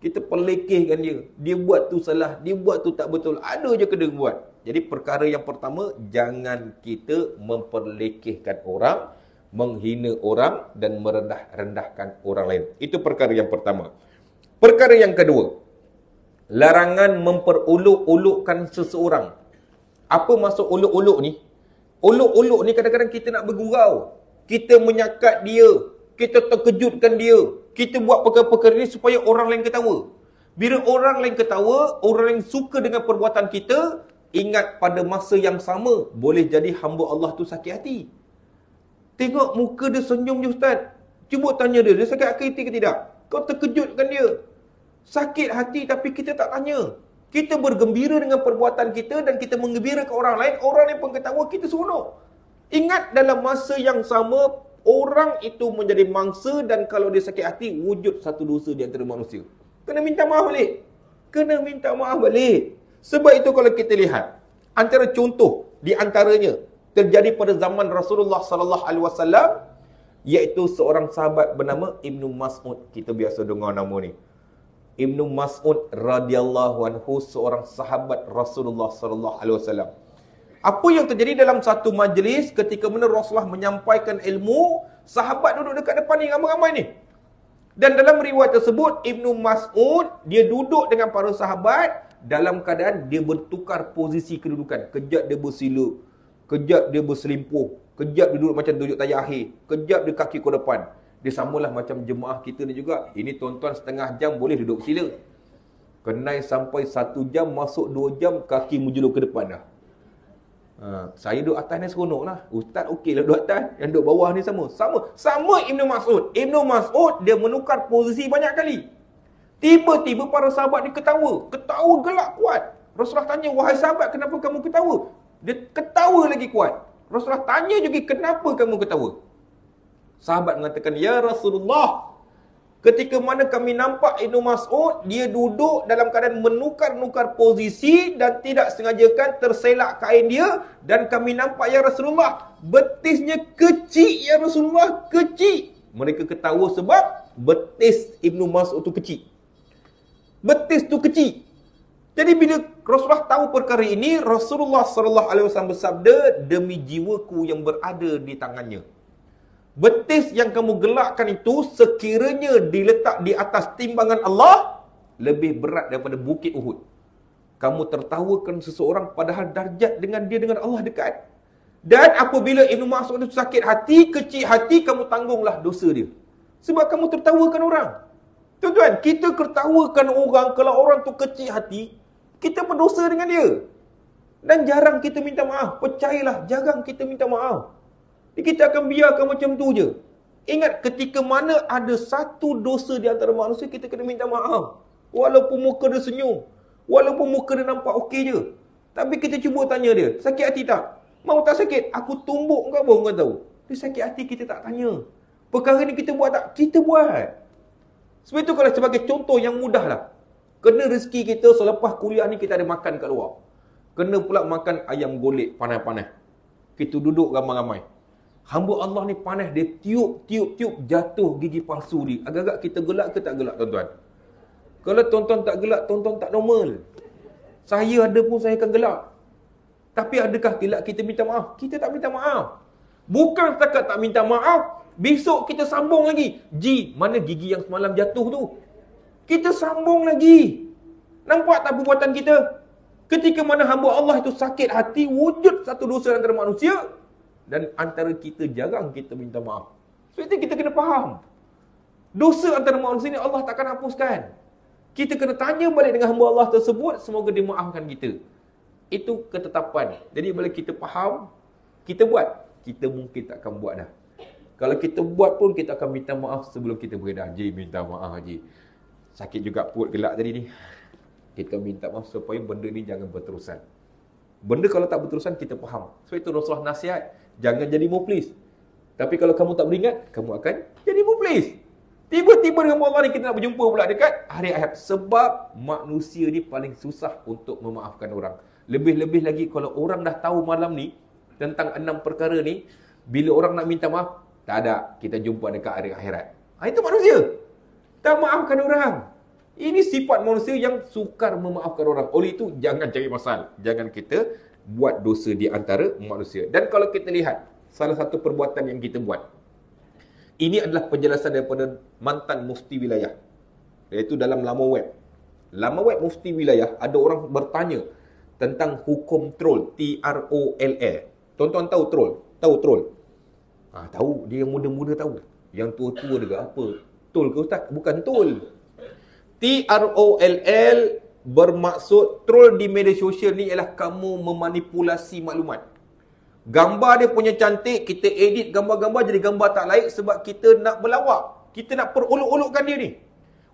Kita pelekehkan dia. Dia buat tu salah, dia buat tu tak betul. Ada je kena buat. Jadi perkara yang pertama jangan kita memperlekehkan orang, menghina orang dan merendah-rendahkan orang lain. Itu perkara yang pertama. Perkara yang kedua, larangan memperuluk-ulukkan seseorang. Apa maksud uluk-uluk ni? Uluk-uluk ni kadang-kadang kita nak bergurau. Kita menyakat dia. Kita terkejutkan dia. Kita buat perkara-perkara ni supaya orang lain ketawa. Bila orang lain ketawa, orang lain suka dengan perbuatan kita, Ingat pada masa yang sama Boleh jadi hamba Allah tu sakit hati Tengok muka dia senyum je Ustaz Cuba tanya dia, dia sakit hati ke tidak? Kau terkejutkan dia Sakit hati tapi kita tak tanya Kita bergembira dengan perbuatan kita Dan kita ke orang lain Orang yang pun ketawa, kita seronok Ingat dalam masa yang sama Orang itu menjadi mangsa Dan kalau dia sakit hati, wujud satu dosa di antara manusia Kena minta maaf balik Kena minta maaf balik sebab itu kalau kita lihat antara contoh di antaranya terjadi pada zaman Rasulullah sallallahu alaihi wasallam iaitu seorang sahabat bernama Ibnu Mas'ud. Kita biasa dengar nama ni. Ibnu Mas'ud radhiyallahu anhu seorang sahabat Rasulullah sallallahu alaihi wasallam. Apa yang terjadi dalam satu majlis ketika mana Rasulullah menyampaikan ilmu, sahabat duduk dekat depan ni ramai-ramai ni. Dan dalam riwayat tersebut, Ibnu Mas'ud, dia duduk dengan para sahabat, dalam keadaan dia bertukar posisi kedudukan. Kejap dia bersilu, kejap dia berselimpuh, kejap dia duduk macam tunjuk tayar akhir, kejap dia kaki ke depan. Dia samalah macam jemaah kita ni juga. Ini tuan-tuan setengah jam boleh duduk sila. Kenai sampai satu jam, masuk dua jam, kaki menjulur ke depan dah. Ha, saya duduk atas ni seronok lah. Ustaz okey lah duduk atas. Yang duduk bawah ni sama. Sama. Sama Ibn Mas'ud. Ibn Mas'ud dia menukar posisi banyak kali. Tiba-tiba para sahabat ni ketawa. Ketawa gelak kuat. Rasulullah tanya, wahai sahabat kenapa kamu ketawa? Dia ketawa lagi kuat. Rasulullah tanya juga, kenapa kamu ketawa? Sahabat mengatakan, Ya Rasulullah, ketika mana kami nampak Ibn Mas'ud, dia duduk dalam keadaan menukar-nukar posisi dan tidak sengajakan terselak kain dia. Dan kami nampak, Ya Rasulullah, betisnya kecil, Ya Rasulullah, kecil. Mereka ketawa sebab betis Ibn Mas'ud itu kecil. Betis tu kecil. Jadi bila Rasulullah tahu perkara ini, Rasulullah sallallahu alaihi wasallam bersabda, demi jiwaku yang berada di tangannya. Betis yang kamu gelakkan itu sekiranya diletak di atas timbangan Allah lebih berat daripada bukit Uhud. Kamu tertawakan seseorang padahal darjat dengan dia dengan Allah dekat. Dan apabila Ibn Mas'ud itu sakit hati, kecil hati, kamu tanggunglah dosa dia. Sebab kamu tertawakan orang. Tuan-tuan, kita ketawakan orang kalau orang tu kecil hati, kita berdosa dengan dia. Dan jarang kita minta maaf. Percayalah, jarang kita minta maaf. Kita akan biarkan macam tu je. Ingat ketika mana ada satu dosa di antara manusia, kita kena minta maaf. Walaupun muka dia senyum. Walaupun muka dia nampak okey je. Tapi kita cuba tanya dia, sakit hati tak? Mau tak sakit? Aku tumbuk kau pun kau tahu. Dia sakit hati kita tak tanya. Perkara ni kita buat tak? Kita buat. Sebab itu kalau sebagai contoh yang mudahlah. Kena rezeki kita selepas kuliah ni kita ada makan kat luar. Kena pula makan ayam golek panas-panas. Kita duduk ramai-ramai. Hamba Allah ni panas dia tiup-tiup-tiup jatuh gigi palsu ni. Agak-agak kita gelak ke tak gelak tuan-tuan? Kalau tuan-tuan tak gelak, tuan-tuan tak normal. Saya ada pun saya akan gelak. Tapi adakah gelak kita minta maaf? Kita tak minta maaf. Bukan setakat tak minta maaf. Besok kita sambung lagi. Ji, mana gigi yang semalam jatuh tu? Kita sambung lagi. Nampak tak perbuatan kita? Ketika mana hamba Allah itu sakit hati, wujud satu dosa antara manusia. Dan antara kita jarang kita minta maaf. So itu kita kena faham. Dosa antara manusia ni Allah takkan hapuskan. Kita kena tanya balik dengan hamba Allah tersebut, semoga dia maafkan kita. Itu ketetapan. Jadi bila kita faham, kita buat kita mungkin tak akan buat dah. Kalau kita buat pun, kita akan minta maaf sebelum kita beredar. Haji, minta maaf Haji. Sakit juga put gelak tadi ni. Kita minta maaf supaya benda ni jangan berterusan. Benda kalau tak berterusan, kita faham. So itu Rasulullah nasihat. Jangan jadi muflis. Tapi kalau kamu tak beringat, kamu akan jadi muflis. Tiba-tiba dengan Muhammad kita nak berjumpa pula dekat hari akhir. Sebab manusia ni paling susah untuk memaafkan orang. Lebih-lebih lagi kalau orang dah tahu malam ni, tentang enam perkara ni bila orang nak minta maaf tak ada kita jumpa dekat hari akhirat ha, itu manusia tak maafkan orang ini sifat manusia yang sukar memaafkan orang oleh itu jangan cari masalah. jangan kita buat dosa di antara manusia dan kalau kita lihat salah satu perbuatan yang kita buat ini adalah penjelasan daripada mantan mufti wilayah iaitu dalam laman web laman web mufti wilayah ada orang bertanya tentang hukum troll T R O L L Tuan-tuan tahu troll? Tahu troll? Ah, ha, tahu. Dia yang muda-muda tahu. Yang tua-tua juga apa? Troll ke Ustaz? Bukan troll, T-R-O-L-L bermaksud troll di media sosial ni ialah kamu memanipulasi maklumat. Gambar dia punya cantik, kita edit gambar-gambar jadi gambar tak layak sebab kita nak berlawak. Kita nak peruluk-ulukkan dia ni.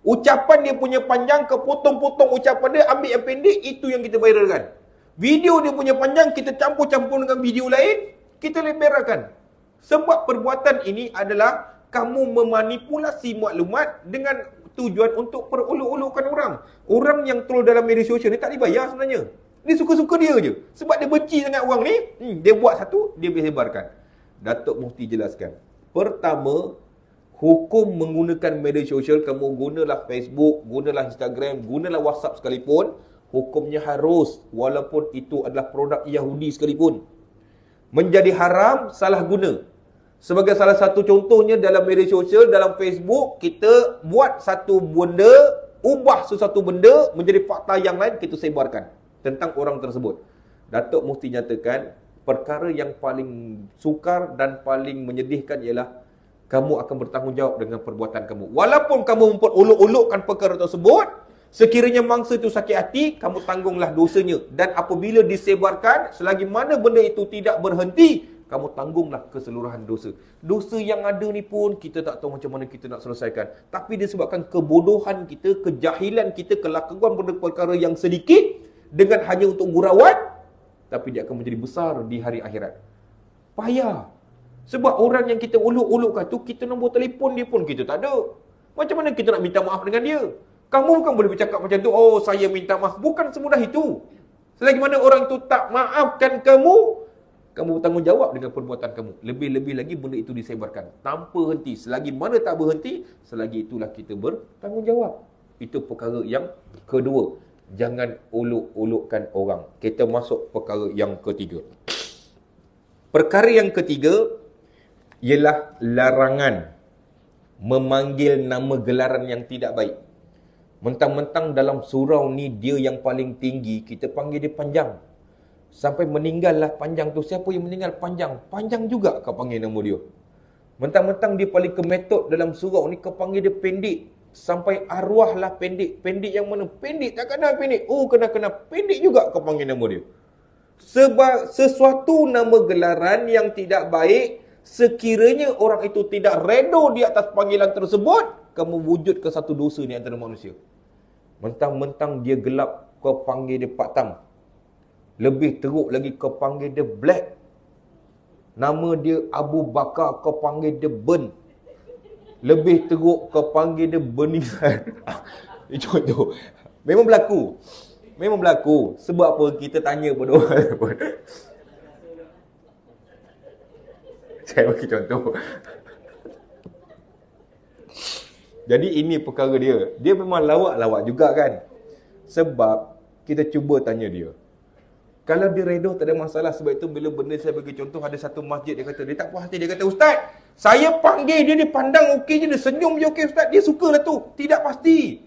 Ucapan dia punya panjang, kepotong-potong ucapan dia, ambil yang pendek, itu yang kita viralkan. Video dia punya panjang kita campur-campur dengan video lain, kita lemerakan. Sebab perbuatan ini adalah kamu memanipulasi maklumat dengan tujuan untuk perolok-olokkan orang. Orang yang troll dalam media sosial ni tak dibayar sebenarnya. Dia suka-suka dia je. Sebab dia benci sangat orang ni, hmm, dia buat satu, dia boleh sebarkan. Datuk Mufti jelaskan. Pertama, hukum menggunakan media sosial, kamu gunalah Facebook, gunalah Instagram, gunalah WhatsApp sekalipun, hukumnya harus walaupun itu adalah produk Yahudi sekalipun menjadi haram salah guna sebagai salah satu contohnya dalam media sosial dalam Facebook kita buat satu benda ubah sesuatu benda menjadi fakta yang lain kita sebarkan tentang orang tersebut Datuk Mufti nyatakan perkara yang paling sukar dan paling menyedihkan ialah kamu akan bertanggungjawab dengan perbuatan kamu walaupun kamu mempunyai uluk-ulukkan perkara tersebut Sekiranya mangsa itu sakit hati, kamu tanggunglah dosanya. Dan apabila disebarkan, selagi mana benda itu tidak berhenti, kamu tanggunglah keseluruhan dosa. Dosa yang ada ni pun kita tak tahu macam mana kita nak selesaikan. Tapi disebabkan kebodohan kita, kejahilan kita, kelakuan perkara yang sedikit dengan hanya untuk murawat, tapi dia akan menjadi besar di hari akhirat. Payah. Sebab orang yang kita uluk-ulukkan tu, kita nombor telefon dia pun kita tak ada. Macam mana kita nak minta maaf dengan dia? Kamu kan boleh bercakap macam tu, oh saya minta maaf. Bukan semudah itu. Selagi mana orang tu tak maafkan kamu, kamu bertanggungjawab dengan perbuatan kamu. Lebih-lebih lagi benda itu disebarkan. Tanpa henti. Selagi mana tak berhenti, selagi itulah kita bertanggungjawab. Itu perkara yang kedua. Jangan uluk olokkan orang. Kita masuk perkara yang ketiga. Perkara yang ketiga ialah larangan memanggil nama gelaran yang tidak baik. Mentang-mentang dalam surau ni dia yang paling tinggi, kita panggil dia panjang. Sampai meninggal lah panjang tu. Siapa yang meninggal panjang? Panjang juga kau panggil nama dia. Mentang-mentang dia paling kemetod dalam surau ni, kau panggil dia pendek. Sampai arwah lah pendek. Pendek yang mana? Pendek tak kenal pendek. Oh, kena-kena. Pendek juga kau panggil nama dia. Sebab sesuatu nama gelaran yang tidak baik, sekiranya orang itu tidak redo di atas panggilan tersebut, kau mewujudkan satu dosa ni antara manusia. Mentang-mentang dia gelap, kau panggil dia Pak Tam. Lebih teruk lagi, kau panggil dia Black. Nama dia Abu Bakar, kau panggil dia Ben. Lebih teruk, kau panggil dia Benisan. <laughs> Ini contoh. Memang berlaku. Memang berlaku. Sebab apa kita tanya pada orang pun. <laughs> Saya bagi contoh. Jadi ini perkara dia. Dia memang lawak-lawak juga kan. Sebab kita cuba tanya dia. Kalau dia redoh tak ada masalah sebab itu bila benda saya bagi contoh ada satu masjid dia kata dia tak puas hati dia kata ustaz saya panggil dia dia pandang okey je dia senyum je okey ustaz dia suka lah tu tidak pasti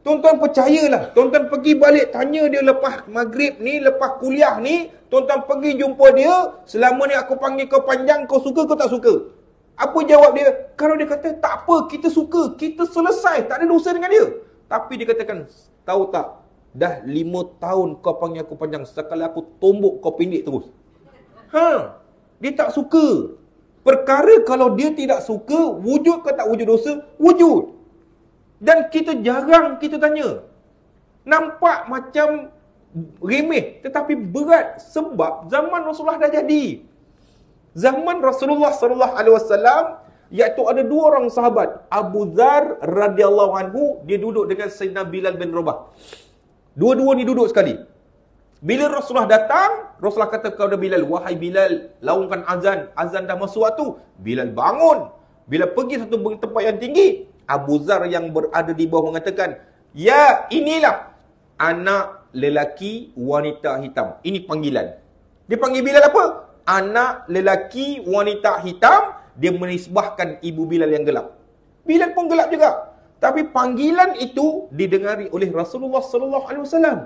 tuan-tuan percayalah tuan-tuan pergi balik tanya dia lepas maghrib ni lepas kuliah ni tuan-tuan pergi jumpa dia selama ni aku panggil kau panjang kau suka kau tak suka apa jawab dia? Kalau dia kata, tak apa, kita suka, kita selesai, tak ada dosa dengan dia. Tapi dia katakan, tahu tak, dah lima tahun kau panggil aku panjang, sekali aku tombok kau pendek terus. Ha, dia tak suka. Perkara kalau dia tidak suka, wujud ke tak wujud dosa? Wujud. Dan kita jarang kita tanya. Nampak macam remeh tetapi berat sebab zaman Rasulullah dah jadi. Zaman Rasulullah sallallahu alaihi wasallam iaitu ada dua orang sahabat, Abu Dzar radhiyallahu anhu dia duduk dengan Sayyidina Bilal bin Rabah. Dua-dua ni duduk sekali. Bila Rasulullah datang, Rasulullah kata kepada Bilal, "Wahai Bilal, laungkan azan. Azan dah masuk waktu." Bilal bangun. Bila pergi satu tempat yang tinggi, Abu Zar yang berada di bawah mengatakan, "Ya, inilah anak lelaki wanita hitam." Ini panggilan. Dia panggil Bilal apa? anak lelaki wanita hitam dia menisbahkan ibu Bilal yang gelap. Bilal pun gelap juga. Tapi panggilan itu didengari oleh Rasulullah sallallahu alaihi wasallam.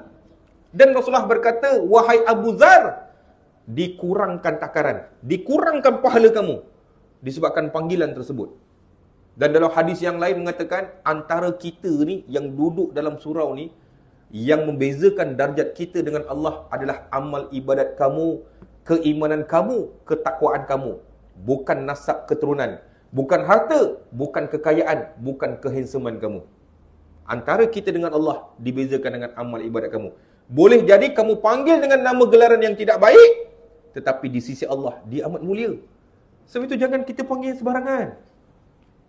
Dan Rasulullah berkata, "Wahai Abu Zar, dikurangkan takaran, dikurangkan pahala kamu disebabkan panggilan tersebut." Dan dalam hadis yang lain mengatakan antara kita ni yang duduk dalam surau ni yang membezakan darjat kita dengan Allah adalah amal ibadat kamu keimanan kamu, ketakwaan kamu. Bukan nasab keturunan. Bukan harta, bukan kekayaan, bukan kehensaman kamu. Antara kita dengan Allah dibezakan dengan amal ibadat kamu. Boleh jadi kamu panggil dengan nama gelaran yang tidak baik. Tetapi di sisi Allah, dia amat mulia. Sebab itu jangan kita panggil sebarangan.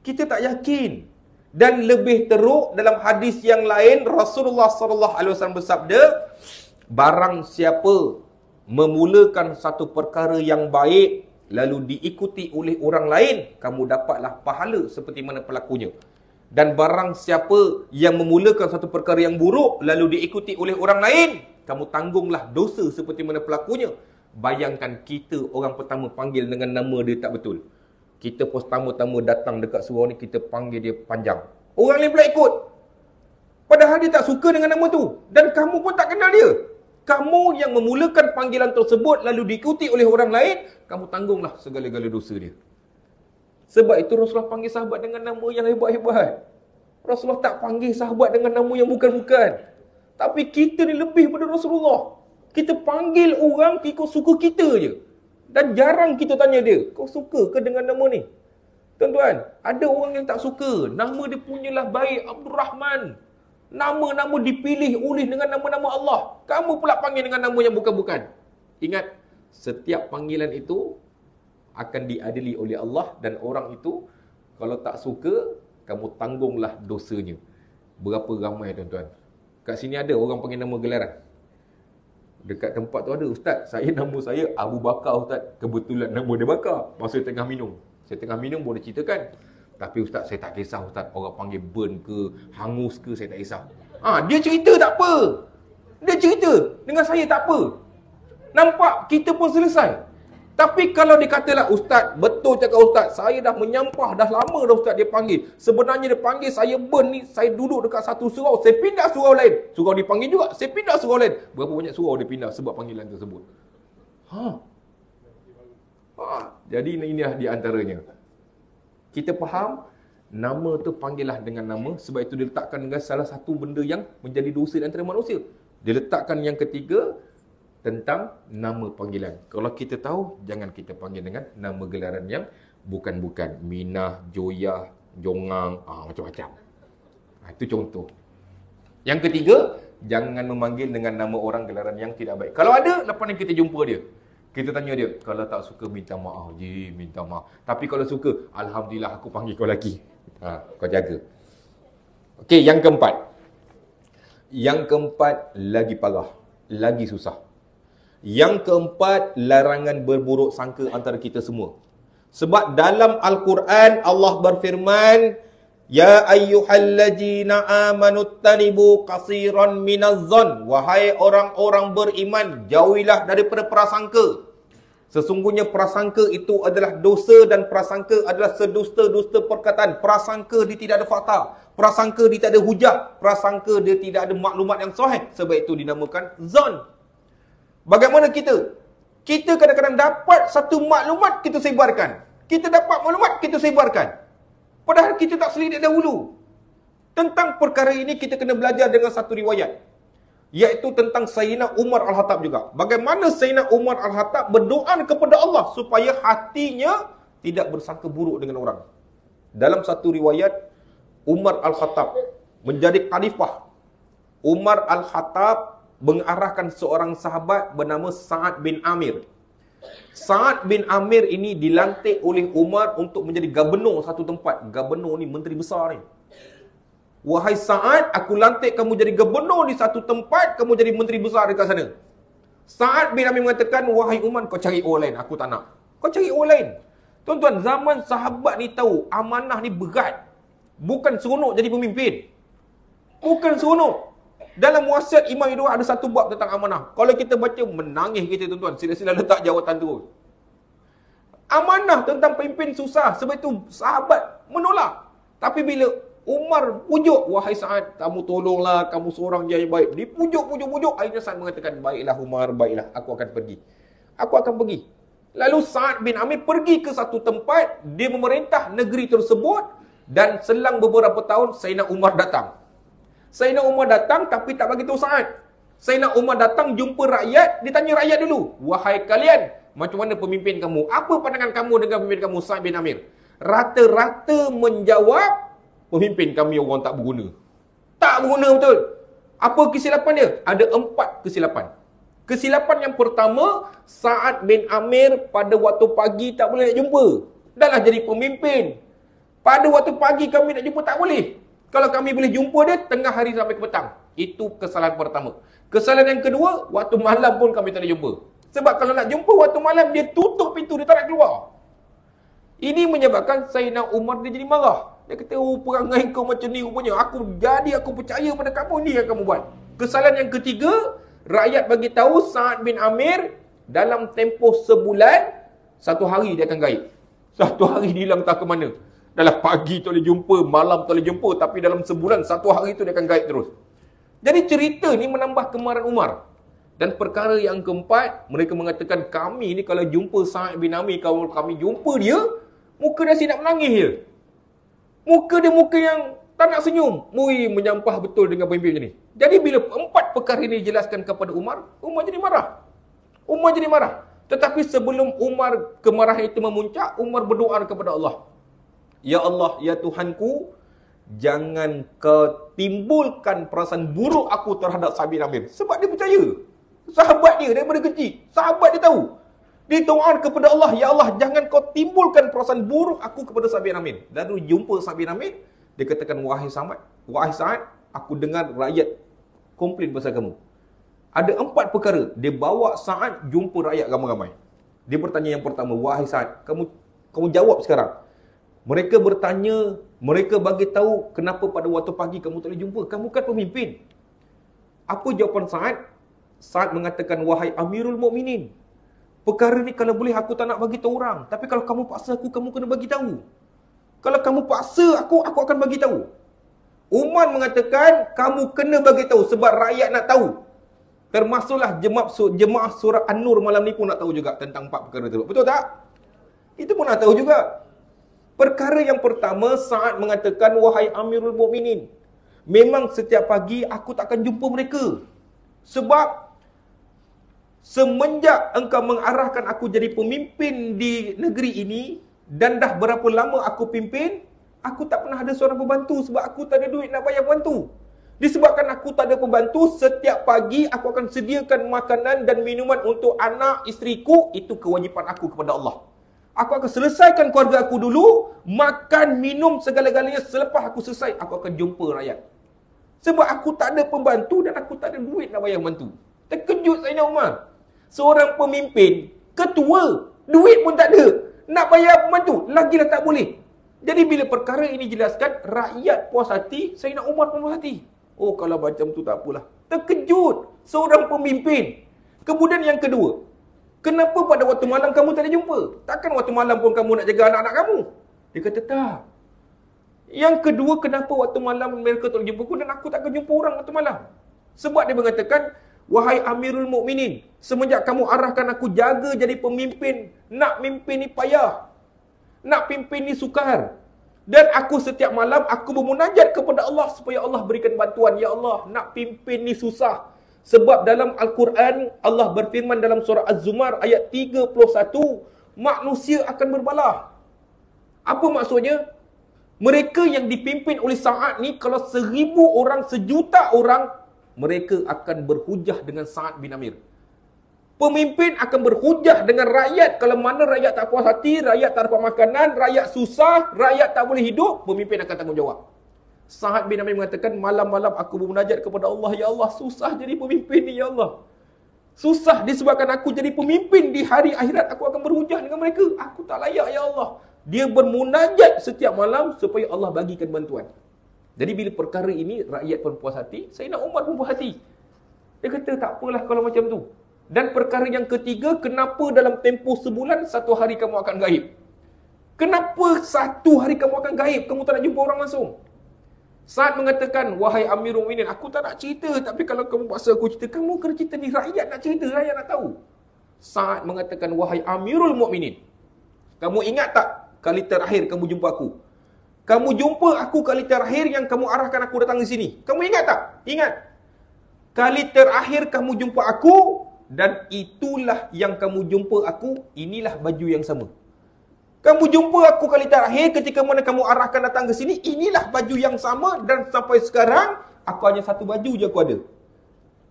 Kita tak yakin. Dan lebih teruk dalam hadis yang lain, Rasulullah SAW bersabda, Barang siapa memulakan satu perkara yang baik lalu diikuti oleh orang lain kamu dapatlah pahala seperti mana pelakunya dan barang siapa yang memulakan satu perkara yang buruk lalu diikuti oleh orang lain kamu tanggunglah dosa seperti mana pelakunya bayangkan kita orang pertama panggil dengan nama dia tak betul kita pertama-tama datang dekat surau ni kita panggil dia panjang orang lain pula ikut padahal dia tak suka dengan nama tu dan kamu pun tak kenal dia kamu yang memulakan panggilan tersebut lalu diikuti oleh orang lain, kamu tanggunglah segala-gala dosa dia. Sebab itu Rasulullah panggil sahabat dengan nama yang hebat-hebat. Rasulullah tak panggil sahabat dengan nama yang bukan-bukan. Tapi kita ni lebih pada Rasulullah. Kita panggil orang ikut suku kita je. Dan jarang kita tanya dia, kau suka ke dengan nama ni? Tuan-tuan, ada orang yang tak suka. Nama dia punyalah baik Abdul Rahman. Nama-nama dipilih oleh dengan nama-nama Allah. Kamu pula panggil dengan nama yang bukan-bukan. Ingat, setiap panggilan itu akan diadili oleh Allah dan orang itu kalau tak suka, kamu tanggunglah dosanya. Berapa ramai tuan-tuan? Kat sini ada orang panggil nama gelaran. Dekat tempat tu ada, Ustaz, saya nama saya Abu Bakar Ustaz. Kebetulan nama dia Bakar. Masa tengah minum. Saya tengah minum boleh ceritakan. Tapi ustaz saya tak kisah ustaz orang panggil burn ke hangus ke saya tak kisah. Ha, dia cerita tak apa. Dia cerita dengan saya tak apa. Nampak kita pun selesai. Tapi kalau dikatalah ustaz betul cakap ustaz saya dah menyampah dah lama dah ustaz dia panggil. Sebenarnya dia panggil saya burn ni saya duduk dekat satu surau saya pindah surau lain. Surau panggil juga saya pindah surau lain. Berapa banyak surau dia pindah sebab panggilan tersebut. Ha. Ha. Jadi ini, ini lah di antaranya kita faham nama tu panggillah dengan nama sebab itu diletakkan dengan salah satu benda yang menjadi dosa di antara manusia. Diletakkan yang ketiga tentang nama panggilan. Kalau kita tahu jangan kita panggil dengan nama gelaran yang bukan-bukan. Minah, Joyah, Jongang, ah, macam-macam. Ah, itu contoh. Yang ketiga, jangan memanggil dengan nama orang gelaran yang tidak baik. Kalau ada, lepas ni kita jumpa dia. Kita tanya dia, kalau tak suka minta maaf je, minta maaf. Tapi kalau suka, Alhamdulillah aku panggil kau lagi. Ha, kau jaga. Okey, yang keempat. Yang keempat, lagi parah. Lagi susah. Yang keempat, larangan berburuk sangka antara kita semua. Sebab dalam Al-Quran, Allah berfirman, Ya ayyuhallajina amanuttanibu qasiran minazzan. Wahai orang-orang beriman, jauhilah daripada prasangka. Sesungguhnya prasangka itu adalah dosa dan prasangka adalah sedusta-dusta perkataan. Prasangka dia tidak ada fakta. Prasangka dia tidak ada hujah. Prasangka dia tidak ada maklumat yang sahih. Sebab itu dinamakan zon. Bagaimana kita? Kita kadang-kadang dapat satu maklumat kita sebarkan. Kita dapat maklumat kita sebarkan. Padahal kita tak selidik dahulu. Tentang perkara ini kita kena belajar dengan satu riwayat iaitu tentang Sayyidina Umar al hattab juga. Bagaimana Sayyidina Umar al hattab berdoa kepada Allah supaya hatinya tidak bersangka buruk dengan orang. Dalam satu riwayat, Umar al hattab menjadi khalifah. Umar al hattab mengarahkan seorang sahabat bernama Sa'ad bin Amir. Sa'ad bin Amir ini dilantik oleh Umar untuk menjadi gubernur satu tempat. Gubernur ni menteri besar ni. Wahai Sa'ad, aku lantik kamu jadi gubernur di satu tempat, kamu jadi menteri besar dekat sana. Sa'ad bin Amin mengatakan, Wahai Uman, kau cari orang lain. Aku tak nak. Kau cari orang lain. Tuan-tuan, zaman sahabat ni tahu, amanah ni berat. Bukan seronok jadi pemimpin. Bukan seronok. Dalam wasiat Imam Idul ada satu bab tentang amanah. Kalau kita baca, menangis kita tuan-tuan. Sila-sila letak jawatan tu. Amanah tentang pemimpin susah. Sebab itu sahabat menolak. Tapi bila Umar pujuk wahai Sa'ad kamu tolonglah kamu seorang je yang baik. Dia pujuk-pujuk-pujuk akhirnya Sa'ad mengatakan baiklah Umar baiklah aku akan pergi. Aku akan pergi. Lalu Sa'ad bin Amir pergi ke satu tempat dia memerintah negeri tersebut dan selang beberapa tahun Sayyidina Umar datang. Sayyidina Umar datang tapi tak bagi tahu Sa'ad. Sayyidina Umar datang jumpa rakyat, ditanya rakyat dulu, "Wahai kalian, macam mana pemimpin kamu? Apa pandangan kamu dengan pemimpin kamu Sa'ad bin Amir?" Rata-rata menjawab, Pemimpin kami orang tak berguna. Tak berguna betul. Apa kesilapan dia? Ada empat kesilapan. Kesilapan yang pertama, Sa'ad bin Amir pada waktu pagi tak boleh nak jumpa. Dahlah jadi pemimpin. Pada waktu pagi kami nak jumpa tak boleh. Kalau kami boleh jumpa dia, tengah hari sampai ke petang. Itu kesalahan pertama. Kesalahan yang kedua, waktu malam pun kami tak nak jumpa. Sebab kalau nak jumpa waktu malam, dia tutup pintu, dia tak nak keluar. Ini menyebabkan Sayyidina Umar dia jadi marah. Dia kata, oh perangai kau macam ni rupanya. Aku jadi aku percaya pada kamu ni yang kamu buat. Kesalahan yang ketiga, rakyat bagi tahu Sa'ad bin Amir dalam tempoh sebulan, satu hari dia akan gaib. Satu hari dia hilang tak ke mana. Dalam pagi tu boleh jumpa, malam tu boleh jumpa. Tapi dalam sebulan, satu hari tu dia akan gaib terus. Jadi cerita ni menambah kemarahan Umar. Dan perkara yang keempat, mereka mengatakan kami ni kalau jumpa Sa'ad bin Amir, kalau kami jumpa dia, muka dah sinap menangis je. Muka dia muka yang tak nak senyum. Mui menyampah betul dengan pemimpin macam ni. Jadi bila empat perkara ini jelaskan kepada Umar, Umar jadi marah. Umar jadi marah. Tetapi sebelum Umar kemarahan itu memuncak, Umar berdoa kepada Allah. Ya Allah, ya Tuhanku, jangan ketimbulkan perasaan buruk aku terhadap sahabat Amir. Sebab dia percaya. Sahabat dia daripada kecil. Sahabat dia tahu. Dia doa kepada Allah, Ya Allah, jangan kau timbulkan perasaan buruk aku kepada Sabi Amin. Lalu jumpa Sabi Amin, dia katakan, Wahai Samad, Wahai Sa'ad, aku dengar rakyat komplain pasal kamu. Ada empat perkara. Dia bawa Sa'ad jumpa rakyat ramai-ramai. Dia bertanya yang pertama, Wahai Sa'ad, kamu kamu jawab sekarang. Mereka bertanya, mereka bagi tahu kenapa pada waktu pagi kamu tak boleh jumpa. Kamu kan pemimpin. Apa jawapan Sa'ad? Sa'ad mengatakan, Wahai Amirul Mukminin, perkara ni kalau boleh aku tak nak bagi tahu orang tapi kalau kamu paksa aku kamu kena bagi tahu kalau kamu paksa aku aku akan bagi tahu Umar mengatakan kamu kena bagi tahu sebab rakyat nak tahu termasuklah jemaah jemaah surah an-nur malam ni pun nak tahu juga tentang empat perkara tersebut betul tak itu pun nak tahu juga perkara yang pertama saat mengatakan wahai amirul mukminin memang setiap pagi aku takkan jumpa mereka sebab Semenjak engkau mengarahkan aku jadi pemimpin di negeri ini dan dah berapa lama aku pimpin, aku tak pernah ada seorang pembantu sebab aku tak ada duit nak bayar pembantu. Disebabkan aku tak ada pembantu, setiap pagi aku akan sediakan makanan dan minuman untuk anak isteriku, itu kewajipan aku kepada Allah. Aku akan selesaikan keluarga aku dulu, makan, minum segala-galanya selepas aku selesai, aku akan jumpa rakyat. Sebab aku tak ada pembantu dan aku tak ada duit nak bayar pembantu. Terkejut Sayyidina Umar. Seorang pemimpin, ketua, duit pun tak ada. Nak bayar pembantu, lagilah tak boleh. Jadi bila perkara ini jelaskan, rakyat puas hati, saya nak umat puas hati. Oh, kalau macam tu tak apalah. Terkejut seorang pemimpin. Kemudian yang kedua, kenapa pada waktu malam kamu tak ada jumpa? Takkan waktu malam pun kamu nak jaga anak-anak kamu? Dia kata, tak. Yang kedua, kenapa waktu malam mereka tak jumpa aku dan aku tak akan jumpa orang waktu malam? Sebab dia mengatakan, Wahai Amirul Mukminin, semenjak kamu arahkan aku jaga jadi pemimpin, nak pimpin ni payah. Nak pimpin ni sukar. Dan aku setiap malam aku bermunajat kepada Allah supaya Allah berikan bantuan. Ya Allah, nak pimpin ni susah. Sebab dalam Al-Quran Allah berfirman dalam surah Az-Zumar ayat 31, manusia akan berbalah. Apa maksudnya? Mereka yang dipimpin oleh saat ni kalau seribu orang, sejuta orang mereka akan berhujah dengan Sa'ad bin Amir. Pemimpin akan berhujah dengan rakyat. Kalau mana rakyat tak puas hati, rakyat tak dapat makanan, rakyat susah, rakyat tak boleh hidup, pemimpin akan tanggungjawab. Sa'ad bin Amir mengatakan, malam-malam aku bermunajat kepada Allah, Ya Allah, susah jadi pemimpin ni, Ya Allah. Susah disebabkan aku jadi pemimpin di hari akhirat, aku akan berhujah dengan mereka. Aku tak layak, Ya Allah. Dia bermunajat setiap malam supaya Allah bagikan bantuan. Jadi bila perkara ini rakyat pun puas hati, saya nak Umar pun puas hati. Dia kata tak apalah kalau macam tu. Dan perkara yang ketiga, kenapa dalam tempoh sebulan satu hari kamu akan gaib? Kenapa satu hari kamu akan gaib? Kamu tak nak jumpa orang langsung. Saat mengatakan, wahai Amirul Minin, aku tak nak cerita. Tapi kalau kamu paksa aku cerita, kamu kena cerita ni. Rakyat nak cerita, rakyat nak tahu. Saat mengatakan, wahai Amirul Mu'minin, kamu ingat tak kali terakhir kamu jumpa aku? Kamu jumpa aku kali terakhir yang kamu arahkan aku datang ke sini. Kamu ingat tak? Ingat. Kali terakhir kamu jumpa aku dan itulah yang kamu jumpa aku, inilah baju yang sama. Kamu jumpa aku kali terakhir ketika mana kamu arahkan datang ke sini, inilah baju yang sama dan sampai sekarang aku hanya satu baju je aku ada.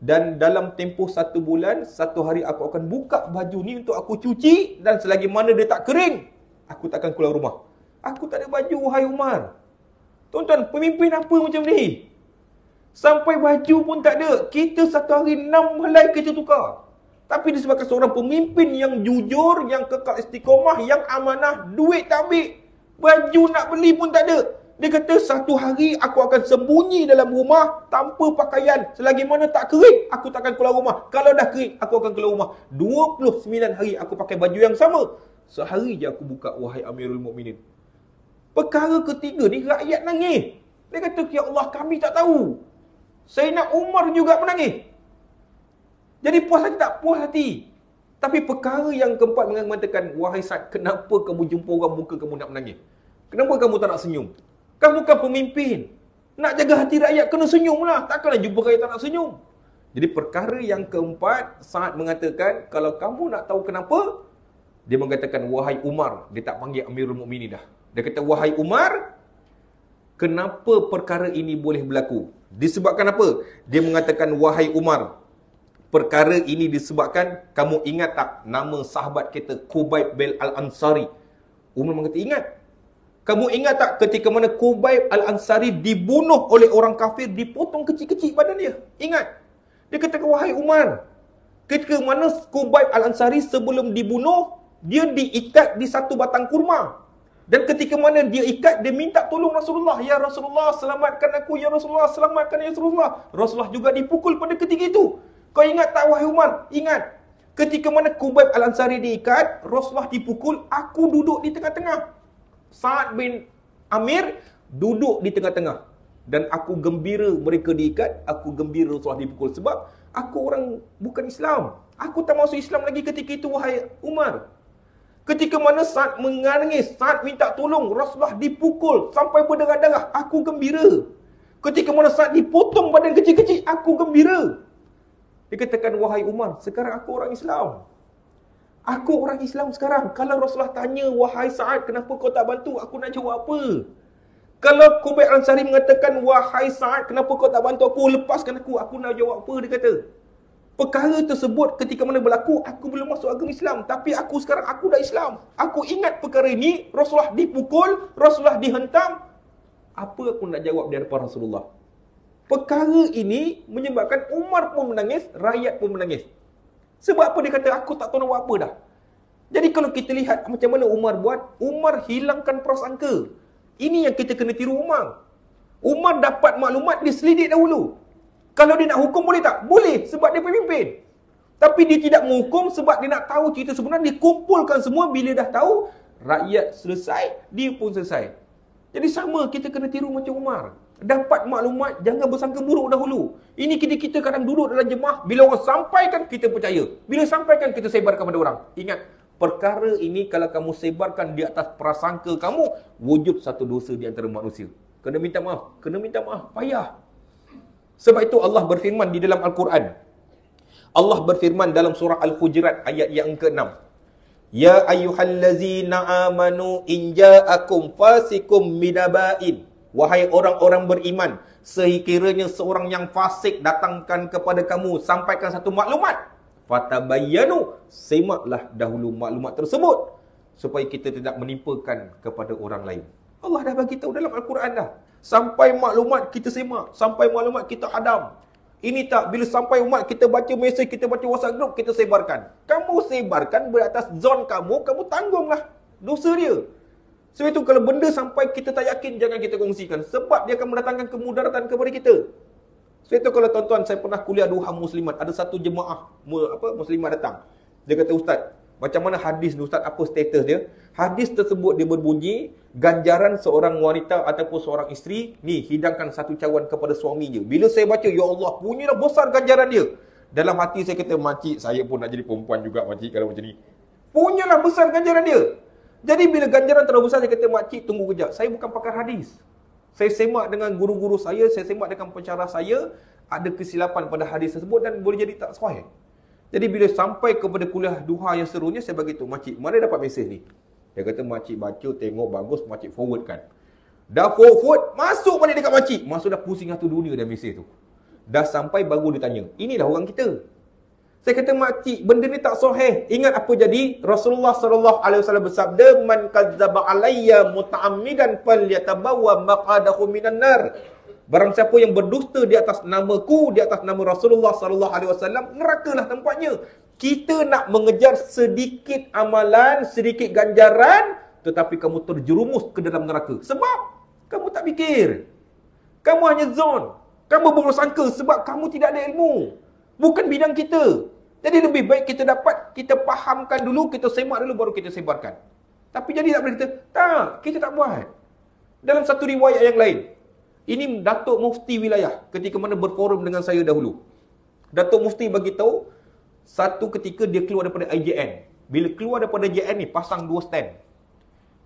Dan dalam tempoh satu bulan, satu hari aku akan buka baju ni untuk aku cuci dan selagi mana dia tak kering, aku takkan keluar rumah. Aku tak ada baju wahai Umar. Tuan-tuan, pemimpin apa macam ni? Sampai baju pun tak ada. Kita satu hari enam helai kita tukar. Tapi disebabkan seorang pemimpin yang jujur, yang kekal istiqomah, yang amanah, duit tak ambil. Baju nak beli pun tak ada. Dia kata, satu hari aku akan sembunyi dalam rumah tanpa pakaian. Selagi mana tak kering, aku takkan keluar rumah. Kalau dah kering, aku akan keluar rumah. 29 hari aku pakai baju yang sama. Sehari je aku buka, wahai Amirul Mukminin. Perkara ketiga ni rakyat nangis. Dia kata, Ya Allah kami tak tahu. Sayyidina Umar juga menangis. Jadi puas hati tak puas hati. Tapi perkara yang keempat mengatakan, Wahai Sa'ad, kenapa kamu jumpa orang muka kamu nak menangis? Kenapa kamu tak nak senyum? Kamu kan pemimpin. Nak jaga hati rakyat, kena senyum lah. Takkanlah jumpa rakyat tak nak senyum. Jadi perkara yang keempat, Sa'ad mengatakan, kalau kamu nak tahu kenapa, dia mengatakan, wahai Umar, dia tak panggil Amirul Mukminin dah. Dia kata, wahai Umar, kenapa perkara ini boleh berlaku? Disebabkan apa? Dia mengatakan, wahai Umar, perkara ini disebabkan, kamu ingat tak nama sahabat kita, Kubaib bin Al-Ansari? Umar mengatakan, ingat. Kamu ingat tak ketika mana Kubaib Al-Ansari dibunuh oleh orang kafir, dipotong kecil-kecil badan dia? Ingat. Dia kata, wahai Umar, ketika mana Kubaib Al-Ansari sebelum dibunuh, dia diikat di satu batang kurma. Dan ketika mana dia ikat, dia minta tolong Rasulullah. Ya Rasulullah, selamatkan aku. Ya Rasulullah, selamatkan Ya Rasulullah. Rasulullah juga dipukul pada ketika itu. Kau ingat tak, Wahai Umar? Ingat. Ketika mana Kubayb Al-Ansari diikat, Rasulullah dipukul, aku duduk di tengah-tengah. Sa'ad bin Amir duduk di tengah-tengah. Dan aku gembira mereka diikat, aku gembira Rasulullah dipukul. Sebab aku orang bukan Islam. Aku tak masuk Islam lagi ketika itu, Wahai Umar. Ketika mana Sa'ad menangis, Sa'ad minta tolong, Rasulullah dipukul sampai berdarah-darah, aku gembira. Ketika mana Sa'ad dipotong badan kecil-kecil, aku gembira. Dikatakan, wahai Umar, sekarang aku orang Islam. Aku orang Islam sekarang. Kalau Rasulullah tanya, wahai Sa'ad, kenapa kau tak bantu? Aku nak jawab apa? Kalau Kubay Ansari mengatakan, wahai Sa'ad, kenapa kau tak bantu aku? Lepaskan aku, aku nak jawab apa? Dia kata. Perkara tersebut ketika mana berlaku, aku belum masuk agama Islam. Tapi aku sekarang, aku dah Islam. Aku ingat perkara ini, Rasulullah dipukul, Rasulullah dihentam. Apa aku nak jawab daripada Rasulullah? Perkara ini menyebabkan Umar pun menangis, rakyat pun menangis. Sebab apa dia kata, aku tak tahu nak buat apa dah. Jadi kalau kita lihat macam mana Umar buat, Umar hilangkan prasangka. Ini yang kita kena tiru Umar. Umar dapat maklumat, dia selidik dahulu. Kalau dia nak hukum boleh tak? Boleh sebab dia pemimpin. Tapi dia tidak menghukum sebab dia nak tahu cerita sebenarnya. Dia kumpulkan semua bila dah tahu rakyat selesai, dia pun selesai. Jadi sama kita kena tiru macam Umar. Dapat maklumat jangan bersangka buruk dahulu. Ini kita kita kadang duduk dalam jemaah bila orang sampaikan kita percaya. Bila sampaikan kita sebarkan kepada orang. Ingat perkara ini kalau kamu sebarkan di atas prasangka kamu wujud satu dosa di antara manusia. Kena minta maaf, kena minta maaf payah. Sebab itu Allah berfirman di dalam Al-Quran. Allah berfirman dalam surah Al-Hujurat ayat yang ke-6. Ya ayyuhallazina amanu in ja'akum fasikum minaba'in. Wahai orang-orang beriman, sekiranya seorang yang fasik datangkan kepada kamu, sampaikan satu maklumat. Fatabayyanu, semaklah dahulu maklumat tersebut supaya kita tidak menimpakan kepada orang lain. Allah dah bagi tahu dalam Al-Quran dah. Sampai maklumat kita semak. Sampai maklumat kita Adam, Ini tak, bila sampai umat kita baca mesej, kita baca WhatsApp group, kita sebarkan. Kamu sebarkan beratas zon kamu, kamu tanggunglah dosa dia. Sebab itu kalau benda sampai kita tak yakin, jangan kita kongsikan. Sebab dia akan mendatangkan kemudaratan kepada kita. Sebab itu kalau tuan-tuan, saya pernah kuliah duha muslimat. Ada satu jemaah apa muslimat datang. Dia kata, Ustaz, macam mana hadis ni Ustaz? Apa status dia? Hadis tersebut dia berbunyi, ganjaran seorang wanita ataupun seorang isteri, ni hidangkan satu cawan kepada suaminya. Bila saya baca, Ya Allah, bunyilah besar ganjaran dia. Dalam hati saya kata, makcik, saya pun nak jadi perempuan juga makcik kalau macam ni. lah besar ganjaran dia. Jadi bila ganjaran terlalu besar, saya kata, makcik tunggu kejap. Saya bukan pakar hadis. Saya semak dengan guru-guru saya, saya semak dengan pencara saya, ada kesilapan pada hadis tersebut dan boleh jadi tak sesuai. Jadi bila sampai kepada kuliah duha yang serunya saya bagi tu makcik, mana dapat mesej ni? Dia kata makcik baca tengok bagus makcik forward kan. Dah forward masuk balik dekat makcik, masuk dah pusing satu dunia dah mesej tu. Dah sampai baru dia tanya, inilah orang kita. Saya kata makcik, benda ni tak sahih. Ingat apa jadi? Rasulullah sallallahu alaihi wasallam bersabda, "Man kadzdzaba alayya muta'ammidan falyatabawwa maqadahu minan nar." Barang siapa yang berdusta di atas namaku, di atas nama Rasulullah sallallahu alaihi wasallam, nerakalah tempatnya. Kita nak mengejar sedikit amalan, sedikit ganjaran, tetapi kamu terjerumus ke dalam neraka. Sebab kamu tak fikir. Kamu hanya zon. Kamu berusangka sebab kamu tidak ada ilmu. Bukan bidang kita. Jadi lebih baik kita dapat, kita fahamkan dulu, kita semak dulu, baru kita sebarkan. Tapi jadi tak boleh kita, tak, kita tak buat. Dalam satu riwayat yang lain, ini Datuk Mufti wilayah ketika mana berforum dengan saya dahulu. Datuk Mufti bagi tahu satu ketika dia keluar daripada IJN. Bila keluar daripada IJN ni pasang dua stand.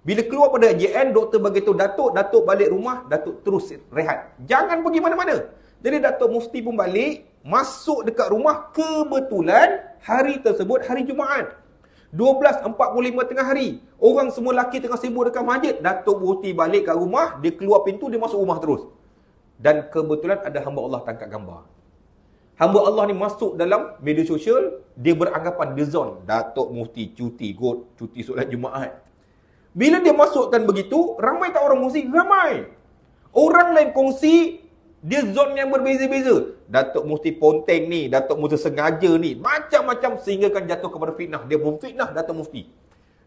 Bila keluar daripada IJN doktor bagi tahu Datuk, Datuk balik rumah, Datuk terus rehat. Jangan pergi mana-mana. Jadi Datuk Mufti pun balik, masuk dekat rumah kebetulan hari tersebut hari Jumaat. 12.45 tengah hari. Orang semua lelaki tengah sibuk dekat majid Datuk Buhuti balik kat rumah. Dia keluar pintu, dia masuk rumah terus. Dan kebetulan ada hamba Allah tangkap gambar. Hamba Allah ni masuk dalam media sosial. Dia beranggapan, dia zon. Datuk Muhti cuti kot. Cuti solat Jumaat. Bila dia masukkan begitu, ramai tak orang kongsi? Ramai. Orang lain kongsi, dia zon yang berbeza-beza. Datuk Mufti Ponteng ni, Datuk Mufti Sengaja ni, macam-macam sehingga kan jatuh kepada fitnah. Dia pun fitnah Datuk Mufti.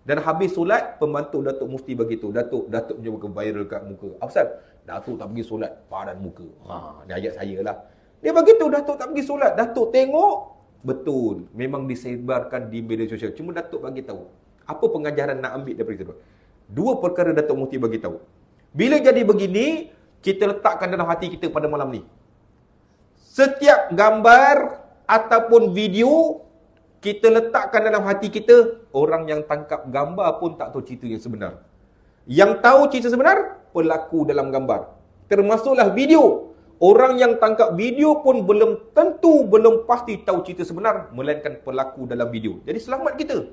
Dan habis solat, pembantu Datuk Mufti begitu. Datuk, Datuk punya muka viral kat muka. Apa Datuk tak pergi solat, padan muka. Ha, ni ayat saya lah. Dia begitu, Datuk tak pergi solat. Datuk tengok, betul. Memang disebarkan di media sosial. Cuma Datuk bagi tahu. Apa pengajaran nak ambil daripada itu? Dua perkara Datuk Mufti bagi tahu. Bila jadi begini, kita letakkan dalam hati kita pada malam ni. Setiap gambar ataupun video kita letakkan dalam hati kita, orang yang tangkap gambar pun tak tahu cerita yang sebenar. Yang tahu cerita sebenar, pelaku dalam gambar. Termasuklah video. Orang yang tangkap video pun belum tentu, belum pasti tahu cerita sebenar, melainkan pelaku dalam video. Jadi selamat kita.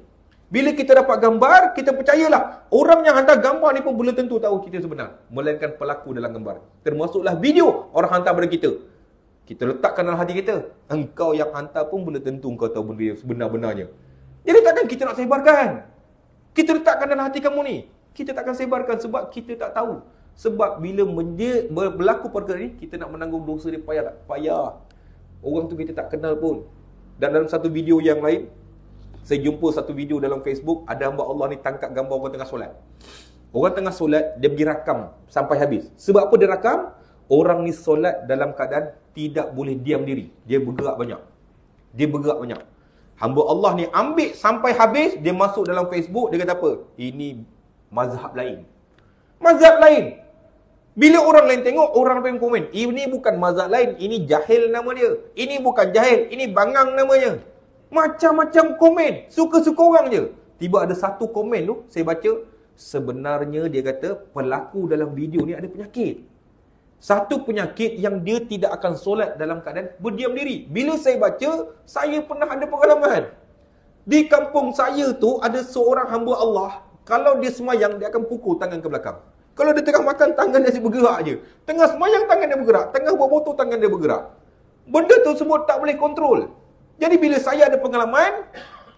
Bila kita dapat gambar, kita percayalah. Orang yang hantar gambar ni pun belum tentu tahu cerita sebenar, melainkan pelaku dalam gambar. Termasuklah video orang hantar pada kita. Kita letakkan dalam hati kita. Engkau yang hantar pun belum tentu engkau tahu benda yang sebenar-benarnya. Jadi takkan kita nak sebarkan. Kita letakkan dalam hati kamu ni. Kita takkan sebarkan sebab kita tak tahu. Sebab bila berlaku perkara ni, kita nak menanggung dosa dia payah tak? Payah. Orang tu kita tak kenal pun. Dan dalam satu video yang lain, saya jumpa satu video dalam Facebook, ada hamba Allah ni tangkap gambar orang tengah solat. Orang tengah solat, dia pergi rakam sampai habis. Sebab apa dia rakam? orang ni solat dalam keadaan tidak boleh diam diri. Dia bergerak banyak. Dia bergerak banyak. Hamba Allah ni ambil sampai habis, dia masuk dalam Facebook, dia kata apa? Ini mazhab lain. Mazhab lain. Bila orang lain tengok, orang lain komen. Ini bukan mazhab lain, ini jahil nama dia. Ini bukan jahil, ini bangang namanya. Macam-macam komen. Suka-suka orang je. Tiba ada satu komen tu, saya baca. Sebenarnya dia kata, pelaku dalam video ni ada penyakit satu penyakit yang dia tidak akan solat dalam keadaan berdiam diri. Bila saya baca, saya pernah ada pengalaman. Di kampung saya tu ada seorang hamba Allah, kalau dia semayang, dia akan pukul tangan ke belakang. Kalau dia tengah makan, tangan dia bergerak aje. Tengah semayang, tangan dia bergerak. Tengah buat botol, tangan dia bergerak. Benda tu semua tak boleh kontrol. Jadi bila saya ada pengalaman,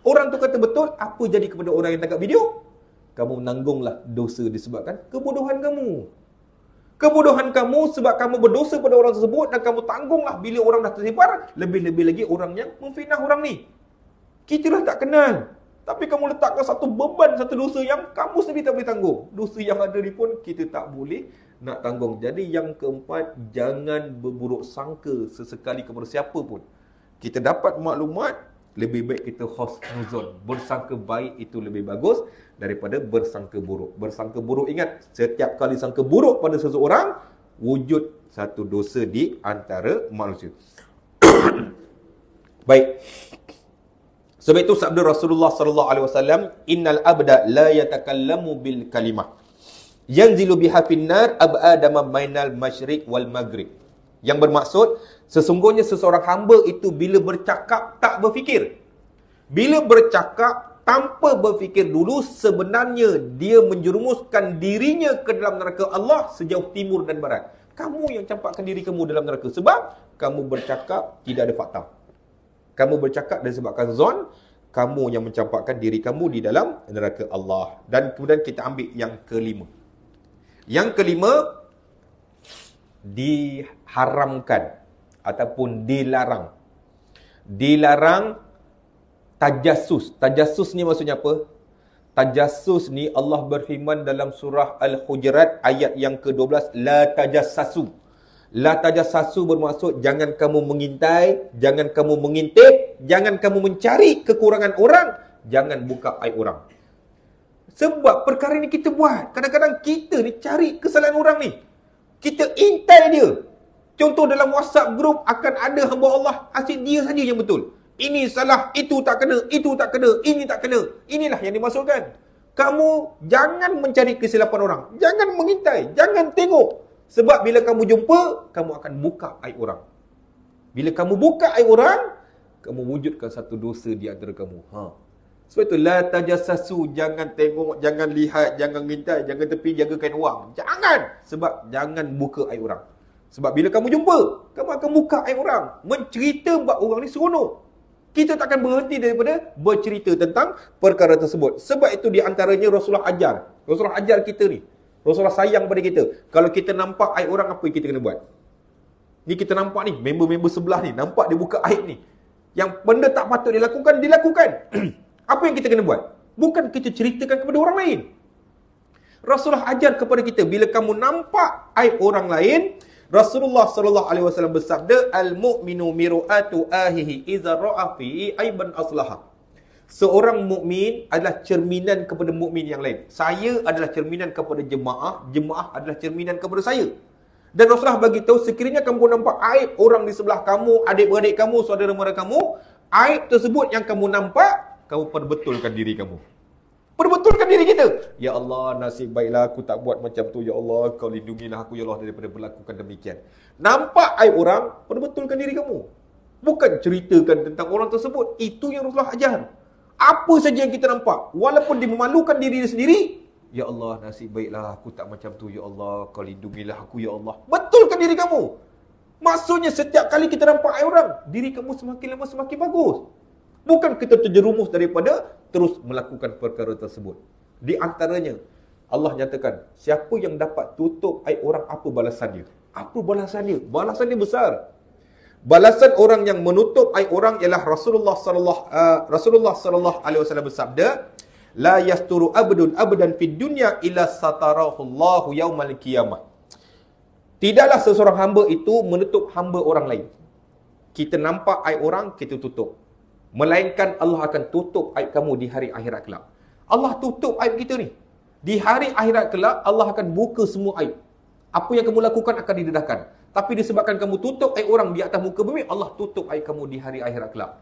orang tu kata betul, apa jadi kepada orang yang tangkap video? Kamu menanggunglah dosa disebabkan kebodohan kamu kebodohan kamu sebab kamu berdosa pada orang tersebut dan kamu tanggunglah bila orang dah tersebar lebih-lebih lagi orang yang memfinah orang ni kita dah tak kenal tapi kamu letakkan satu beban satu dosa yang kamu sendiri tak boleh tanggung dosa yang ada ni pun kita tak boleh nak tanggung jadi yang keempat jangan berburuk sangka sesekali kepada siapa pun kita dapat maklumat lebih baik kita khusnuzon. Bersangka baik itu lebih bagus daripada bersangka buruk. Bersangka buruk ingat setiap kali sangka buruk pada seseorang wujud satu dosa di antara manusia. <coughs> baik. Sebab itu sabda Rasulullah sallallahu alaihi wasallam innal abda la yatakallamu bil kalimah yanzilu biha finnar ab'ada ma bainal Mashriq wal maghrib. Yang bermaksud, sesungguhnya seseorang hamba itu bila bercakap tak berfikir. Bila bercakap tanpa berfikir dulu, sebenarnya dia menjerumuskan dirinya ke dalam neraka Allah sejauh timur dan barat. Kamu yang campakkan diri kamu dalam neraka. Sebab kamu bercakap tidak ada fakta. Kamu bercakap dan sebabkan zon, kamu yang mencampakkan diri kamu di dalam neraka Allah. Dan kemudian kita ambil yang kelima. Yang kelima, diharamkan ataupun dilarang. Dilarang tajasus tajasus ni maksudnya apa? tajasus ni Allah berfirman dalam surah Al-Hujurat ayat yang ke-12 la tajasasu La tajasasu bermaksud jangan kamu mengintai, jangan kamu mengintip, jangan kamu mencari kekurangan orang, jangan buka aib orang. Sebab perkara ni kita buat. Kadang-kadang kita ni cari kesalahan orang ni. Kita intel dia. Contoh dalam WhatsApp group akan ada hamba Allah asyik dia saja yang betul. Ini salah, itu tak kena, itu tak kena, ini tak kena. Inilah yang dimasukkan. Kamu jangan mencari kesilapan orang. Jangan mengintai, jangan tengok. Sebab bila kamu jumpa, kamu akan buka aib orang. Bila kamu buka aib orang, kamu wujudkan satu dosa di antara kamu. Ha, sebab tu la tajassasu jangan tengok, jangan lihat, jangan minta, jangan tepi kain wang. Jangan sebab jangan buka aib orang. Sebab bila kamu jumpa, kamu akan buka aib orang, mencerita buat orang ni seronok. Kita tak akan berhenti daripada bercerita tentang perkara tersebut. Sebab itu di antaranya Rasulullah ajar. Rasulullah ajar kita ni. Rasulullah sayang pada kita. Kalau kita nampak aib orang apa yang kita kena buat? Ni kita nampak ni, member-member sebelah ni nampak dia buka aib ni. Yang benda tak patut dilakukan dilakukan. <clears throat> Apa yang kita kena buat? Bukan kita ceritakan kepada orang lain. Rasulullah ajar kepada kita bila kamu nampak aib orang lain, Rasulullah sallallahu alaihi wasallam bersabda al-mu'minu miru'atu ahihi idza ra'a fi aiban aslahah. Seorang mukmin adalah cerminan kepada mukmin yang lain. Saya adalah cerminan kepada jemaah, jemaah adalah cerminan kepada saya. Dan Rasulullah bagi tahu sekiranya kamu nampak aib orang di sebelah kamu, adik-beradik kamu, saudara-mara kamu, aib tersebut yang kamu nampak, kau perbetulkan diri kamu. Perbetulkan diri kita. Ya Allah, nasib baiklah aku tak buat macam tu. Ya Allah, kau lindungilah aku, Ya Allah, daripada berlakukan demikian. Nampak aib orang, perbetulkan diri kamu. Bukan ceritakan tentang orang tersebut. Itu yang Rasulullah ajar. Apa saja yang kita nampak, walaupun dia memalukan diri dia sendiri, Ya Allah, nasib baiklah aku tak macam tu. Ya Allah, kau lindungilah aku, Ya Allah. Betulkan diri kamu. Maksudnya setiap kali kita nampak aib orang, diri kamu semakin lama semakin bagus. Bukan kita terjerumus daripada terus melakukan perkara tersebut. Di antaranya, Allah nyatakan, siapa yang dapat tutup aib orang, apa balasan dia? Apa balasan dia? Balasan dia besar. Balasan orang yang menutup aib orang ialah Rasulullah sallallahu uh, Rasulullah sallallahu alaihi wasallam bersabda, la yasturu abdun abdan fid dunya illa satarahu Allah yaumal qiyamah. Tidaklah seseorang hamba itu menutup hamba orang lain. Kita nampak aib orang, kita tutup. Melainkan Allah akan tutup aib kamu di hari akhirat kelak. Allah tutup aib kita ni. Di hari akhirat kelak, Allah akan buka semua aib. Apa yang kamu lakukan akan didedahkan. Tapi disebabkan kamu tutup aib orang di atas muka bumi, Allah tutup aib kamu di hari akhirat kelak.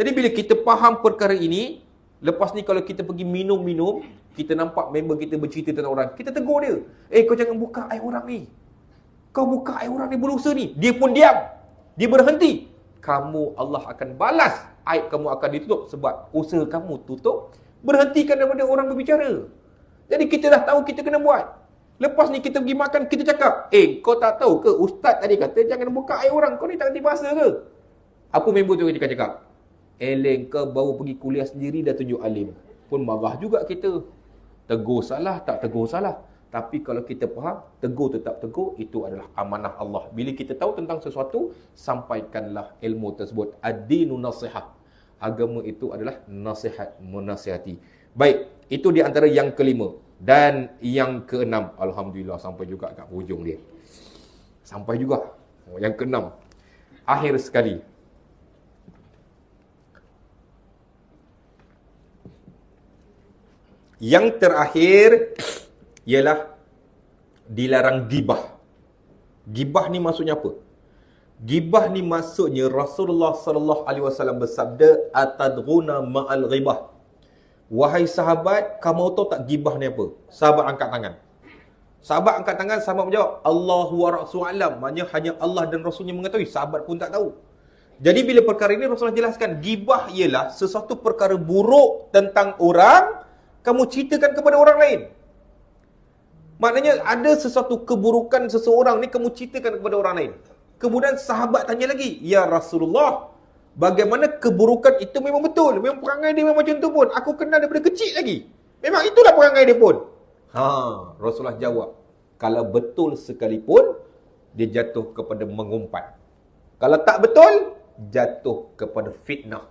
Jadi bila kita faham perkara ini, lepas ni kalau kita pergi minum-minum, kita nampak member kita bercerita tentang orang, kita tegur dia. Eh, kau jangan buka aib orang ni. Kau buka aib orang ni berusaha ni. Dia pun diam. Dia berhenti. Kamu Allah akan balas aib kamu akan ditutup sebab usaha kamu tutup. Berhentikan daripada orang berbicara. Jadi kita dah tahu kita kena buat. Lepas ni kita pergi makan, kita cakap, eh kau tak tahu ke ustaz tadi kata jangan buka aib orang, kau ni tak kerti bahasa ke? Aku member tu cakap cakap, Eleng kau baru pergi kuliah sendiri dah tunjuk alim. Pun marah juga kita. Tegur salah, tak tegur salah. Tapi kalau kita faham, tegur tetap tegur, itu adalah amanah Allah. Bila kita tahu tentang sesuatu, sampaikanlah ilmu tersebut. Ad-dinu nasihat. Agama itu adalah nasihat menasihati. Baik, itu di antara yang kelima. Dan yang keenam, Alhamdulillah sampai juga kat hujung dia. Sampai juga. Oh, yang keenam. Akhir sekali. Yang terakhir, ialah dilarang gibah. Gibah ni maksudnya apa? Gibah ni maksudnya Rasulullah sallallahu alaihi wasallam bersabda atadghuna ma'al ghibah. Wahai sahabat, kamu tahu tak gibah ni apa? Sahabat angkat tangan. Sahabat angkat tangan, sahabat menjawab, Allahu wa Rasulullah. Maksudnya hanya Allah dan Rasulnya mengetahui. Sahabat pun tak tahu. Jadi bila perkara ini Rasulullah jelaskan, gibah ialah sesuatu perkara buruk tentang orang, kamu ceritakan kepada orang lain. Maknanya ada sesuatu keburukan seseorang ni kamu ceritakan kepada orang lain. Kemudian sahabat tanya lagi, Ya Rasulullah, bagaimana keburukan itu memang betul? Memang perangai dia memang macam tu pun. Aku kenal daripada kecil lagi. Memang itulah perangai dia pun. Ha, Rasulullah jawab, kalau betul sekalipun, dia jatuh kepada mengumpat. Kalau tak betul, jatuh kepada fitnah.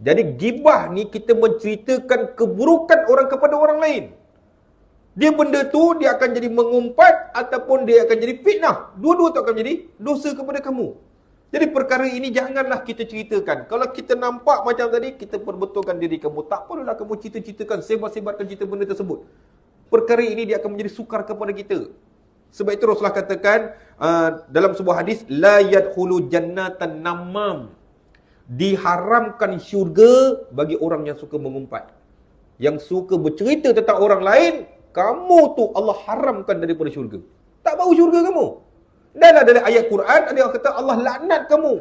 Jadi gibah ni kita menceritakan keburukan orang kepada orang lain. Dia benda tu dia akan jadi mengumpat ataupun dia akan jadi fitnah. Dua-dua tu akan jadi dosa kepada kamu. Jadi perkara ini janganlah kita ceritakan. Kalau kita nampak macam tadi, kita perbetulkan diri kamu. Tak perlulah kamu cerita-ceritakan, sebar-sebarkan cerita benda tersebut. Perkara ini dia akan menjadi sukar kepada kita. Sebab itu Rasulullah katakan uh, dalam sebuah hadis, La yadhulu jannatan namam. Diharamkan syurga bagi orang yang suka mengumpat. Yang suka bercerita tentang orang lain, kamu tu Allah haramkan daripada syurga. Tak bau syurga kamu. Dan ada ayat Quran, ada yang kata Allah laknat kamu.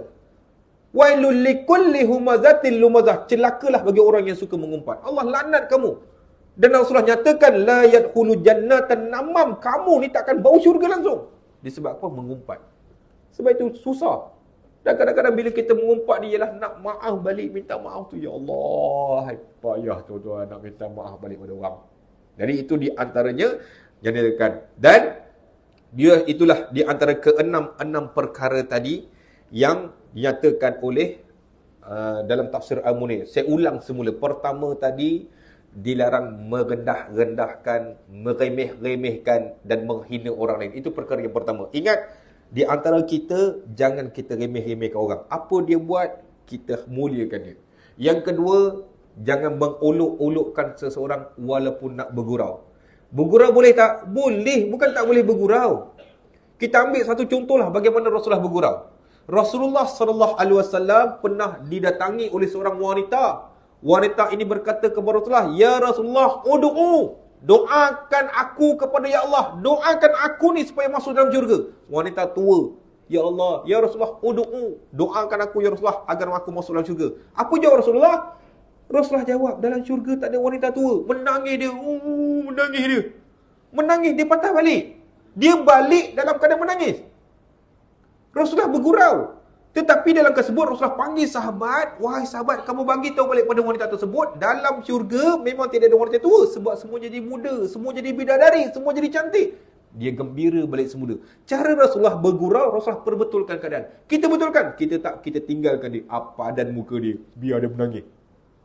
وَاِلُّ لِكُلِّ هُمَذَةٍ lumazah Celakalah bagi orang yang suka mengumpat. Allah laknat kamu. Dan Rasulullah nyatakan, لَا يَدْخُلُ جَنَّةً namam Kamu ni takkan bau syurga langsung. Disebabkan mengumpat. Sebab itu susah. Dan kadang-kadang bila kita mengumpat ni ialah nak maaf balik, minta maaf tu. Ya Allah, payah tuan-tuan nak minta maaf balik pada orang. Jadi itu di antaranya yang dikatakan. Dan dia itulah di antara keenam-enam perkara tadi yang dinyatakan oleh uh, dalam tafsir Al-Munir. Saya ulang semula. Pertama tadi dilarang merendah-rendahkan, meremeh-remehkan dan menghina orang lain. Itu perkara yang pertama. Ingat di antara kita jangan kita remeh-remehkan orang. Apa dia buat kita muliakan dia. Yang kedua, Jangan mengolok-olokkan seseorang walaupun nak bergurau. Bergurau boleh tak? Boleh. Bukan tak boleh bergurau. Kita ambil satu contohlah bagaimana Rasulullah bergurau. Rasulullah sallallahu alaihi wasallam pernah didatangi oleh seorang wanita. Wanita ini berkata kepada Rasulullah, Ya Rasulullah, udu'u. Doakan aku kepada Ya Allah. Doakan aku ni supaya masuk dalam syurga. Wanita tua. Ya Allah, Ya Rasulullah, udu'u. Doakan aku, Ya Rasulullah, agar aku masuk dalam syurga. Apa jawab Rasulullah? Rasulullah jawab, dalam syurga tak ada wanita tua. Menangis dia. Uh, menangis dia. Menangis, dia patah balik. Dia balik dalam keadaan menangis. Rasulullah bergurau. Tetapi dalam tersebut, Rasulullah panggil sahabat. Wahai sahabat, kamu bagi tahu balik pada wanita tersebut. Dalam syurga, memang tidak ada wanita tua. Sebab semua jadi muda. Semua jadi bidadari. Semua jadi cantik. Dia gembira balik semula. Cara Rasulullah bergurau, Rasulullah perbetulkan keadaan. Kita betulkan. Kita tak kita tinggalkan dia. Apa dan muka dia. Biar dia menangis.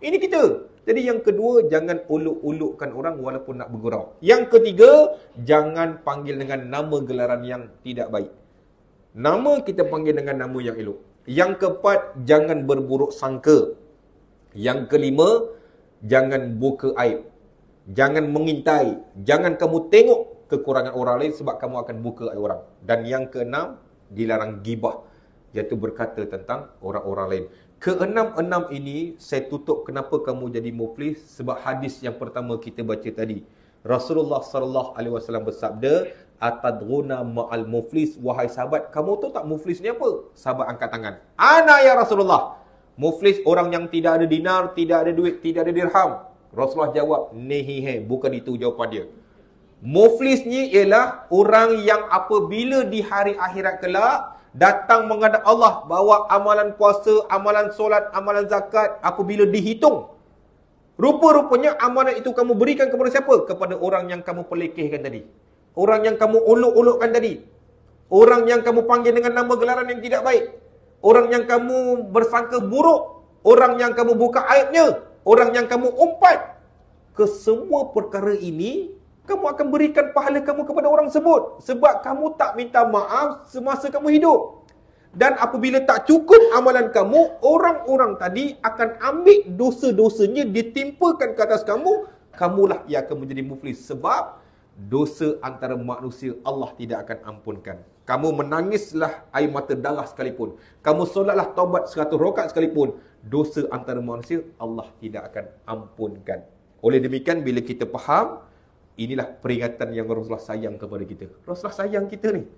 Ini kita. Jadi yang kedua, jangan uluk-ulukkan orang walaupun nak bergurau. Yang ketiga, jangan panggil dengan nama gelaran yang tidak baik. Nama kita panggil dengan nama yang elok. Yang keempat, jangan berburuk sangka. Yang kelima, jangan buka aib. Jangan mengintai. Jangan kamu tengok kekurangan orang lain sebab kamu akan buka aib orang. Dan yang keenam, dilarang gibah. Iaitu berkata tentang orang-orang lain. Keenam-enam ini saya tutup kenapa kamu jadi muflis sebab hadis yang pertama kita baca tadi. Rasulullah sallallahu alaihi wasallam bersabda, atadruna ma'al muflis wahai sahabat, kamu tu tak muflis ni apa? Sahabat angkat tangan. Ana ya Rasulullah. Muflis orang yang tidak ada dinar, tidak ada duit, tidak ada dirham. Rasulullah jawab, nehi he, bukan itu jawapan dia. Muflis ni ialah orang yang apabila di hari akhirat kelak, datang menghadap Allah bawa amalan puasa, amalan solat, amalan zakat, aku bila dihitung. Rupa-rupanya amalan itu kamu berikan kepada siapa? Kepada orang yang kamu pelekehkan tadi. Orang yang kamu uluk olokkan tadi. Orang yang kamu panggil dengan nama gelaran yang tidak baik. Orang yang kamu bersangka buruk. Orang yang kamu buka aibnya. Orang yang kamu umpat. Kesemua perkara ini kamu akan berikan pahala kamu kepada orang sebut sebab kamu tak minta maaf semasa kamu hidup. Dan apabila tak cukup amalan kamu, orang-orang tadi akan ambil dosa-dosanya ditimpakan ke atas kamu, kamulah yang akan menjadi muflis sebab dosa antara manusia Allah tidak akan ampunkan. Kamu menangislah air mata darah sekalipun. Kamu solatlah taubat seratus rokat sekalipun. Dosa antara manusia Allah tidak akan ampunkan. Oleh demikian, bila kita faham, Inilah peringatan yang Rasulullah sayang kepada kita. Rasulullah sayang kita ni.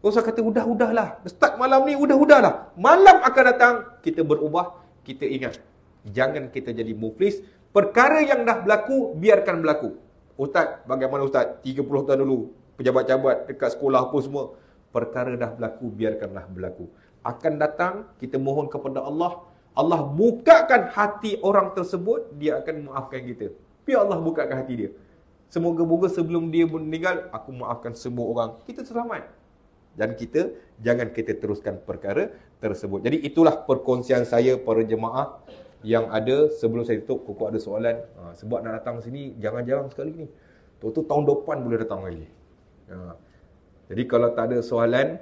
Rasulullah kata, udah-udahlah. Start malam ni, udah-udahlah. Malam akan datang, kita berubah, kita ingat. Jangan kita jadi muplis. Perkara yang dah berlaku, biarkan berlaku. Ustaz, bagaimana Ustaz? 30 tahun dulu, pejabat-jabat dekat sekolah pun semua. Perkara dah berlaku, biarkanlah berlaku. Akan datang, kita mohon kepada Allah. Allah bukakan hati orang tersebut, dia akan maafkan kita. Biar Allah bukakan hati dia. Semoga-moga sebelum dia meninggal, aku maafkan semua orang. Kita selamat. Dan kita, jangan kita teruskan perkara tersebut. Jadi itulah perkongsian saya para jemaah yang ada sebelum saya tutup. Kau kau ada soalan. Ha, sebab nak datang sini, jangan-jangan sekali ni. Tentu tahun depan boleh datang lagi. Ha. Jadi kalau tak ada soalan,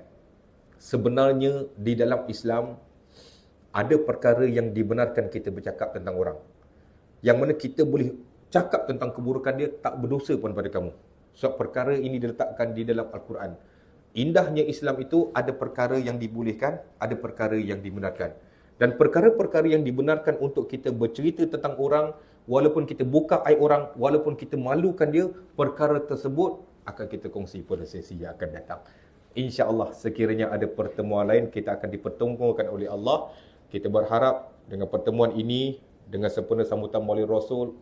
sebenarnya di dalam Islam, ada perkara yang dibenarkan kita bercakap tentang orang. Yang mana kita boleh cakap tentang keburukan dia tak berdosa pun pada kamu. Sebab perkara ini diletakkan di dalam Al-Quran. Indahnya Islam itu ada perkara yang dibolehkan, ada perkara yang dibenarkan. Dan perkara-perkara yang dibenarkan untuk kita bercerita tentang orang, walaupun kita buka aib orang, walaupun kita malukan dia, perkara tersebut akan kita kongsi pada sesi yang akan datang. Insya Allah sekiranya ada pertemuan lain, kita akan dipertemukan oleh Allah. Kita berharap dengan pertemuan ini, dengan sempena sambutan Maulid Rasul,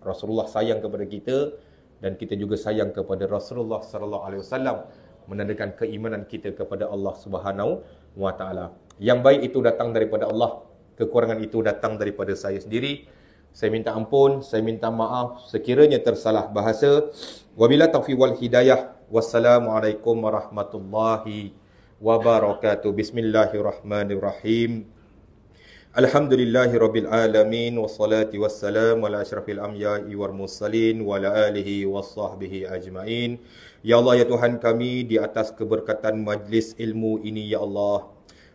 Rasulullah sayang kepada kita dan kita juga sayang kepada Rasulullah sallallahu alaihi wasallam menandakan keimanan kita kepada Allah Subhanahu wa taala. Yang baik itu datang daripada Allah, kekurangan itu datang daripada saya sendiri. Saya minta ampun, saya minta maaf sekiranya tersalah bahasa. Wabila taufiq wal hidayah. Wassalamualaikum warahmatullahi wabarakatuh. Bismillahirrahmanirrahim. Alhamdulillahi Rabbil Alamin Wassalati wassalam Wala ashrafil amyai wal mursalin Wala alihi wassahbihi ajma'in Ya Allah ya Tuhan kami Di atas keberkatan majlis ilmu ini ya Allah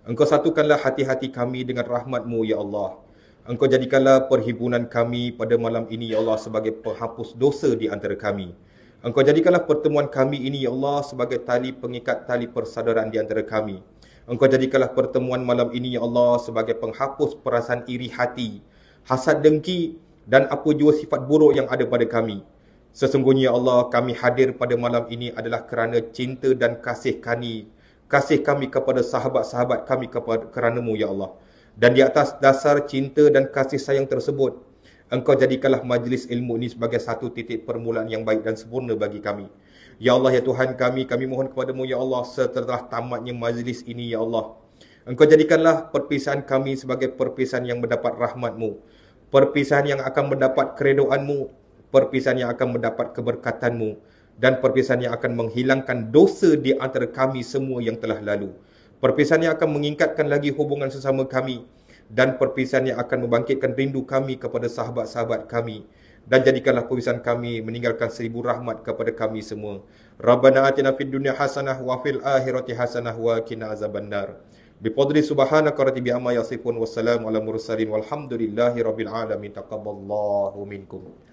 Engkau satukanlah hati-hati kami dengan rahmatmu ya Allah Engkau jadikanlah perhibunan kami pada malam ini ya Allah Sebagai penghapus dosa di antara kami Engkau jadikanlah pertemuan kami ini ya Allah Sebagai tali pengikat tali persaudaraan di antara kami Engkau jadikanlah pertemuan malam ini, Ya Allah, sebagai penghapus perasaan iri hati, hasad dengki dan apa jua sifat buruk yang ada pada kami. Sesungguhnya, Ya Allah, kami hadir pada malam ini adalah kerana cinta dan kasih kami. Kasih kami kepada sahabat-sahabat kami kepada keranamu, Ya Allah. Dan di atas dasar cinta dan kasih sayang tersebut, Engkau jadikanlah majlis ilmu ini sebagai satu titik permulaan yang baik dan sempurna bagi kami. Ya Allah, Ya Tuhan kami, kami mohon kepadamu, Ya Allah, setelah tamatnya majlis ini, Ya Allah. Engkau jadikanlah perpisahan kami sebagai perpisahan yang mendapat rahmatmu. Perpisahan yang akan mendapat keredoanmu. Perpisahan yang akan mendapat keberkatanmu. Dan perpisahan yang akan menghilangkan dosa di antara kami semua yang telah lalu. Perpisahan yang akan mengingatkan lagi hubungan sesama kami. Dan perpisahan yang akan membangkitkan rindu kami kepada sahabat-sahabat kami dan jadikanlah pemisahan kami meninggalkan seribu rahmat kepada kami semua. Rabbana atina fid dunya hasanah wa fil akhirati hasanah wa qina azabannar. Bi qadri subhanaka rabbi amma yasifun wa salamun ala mursalin walhamdulillahi rabbil alamin taqabbalallahu minkum.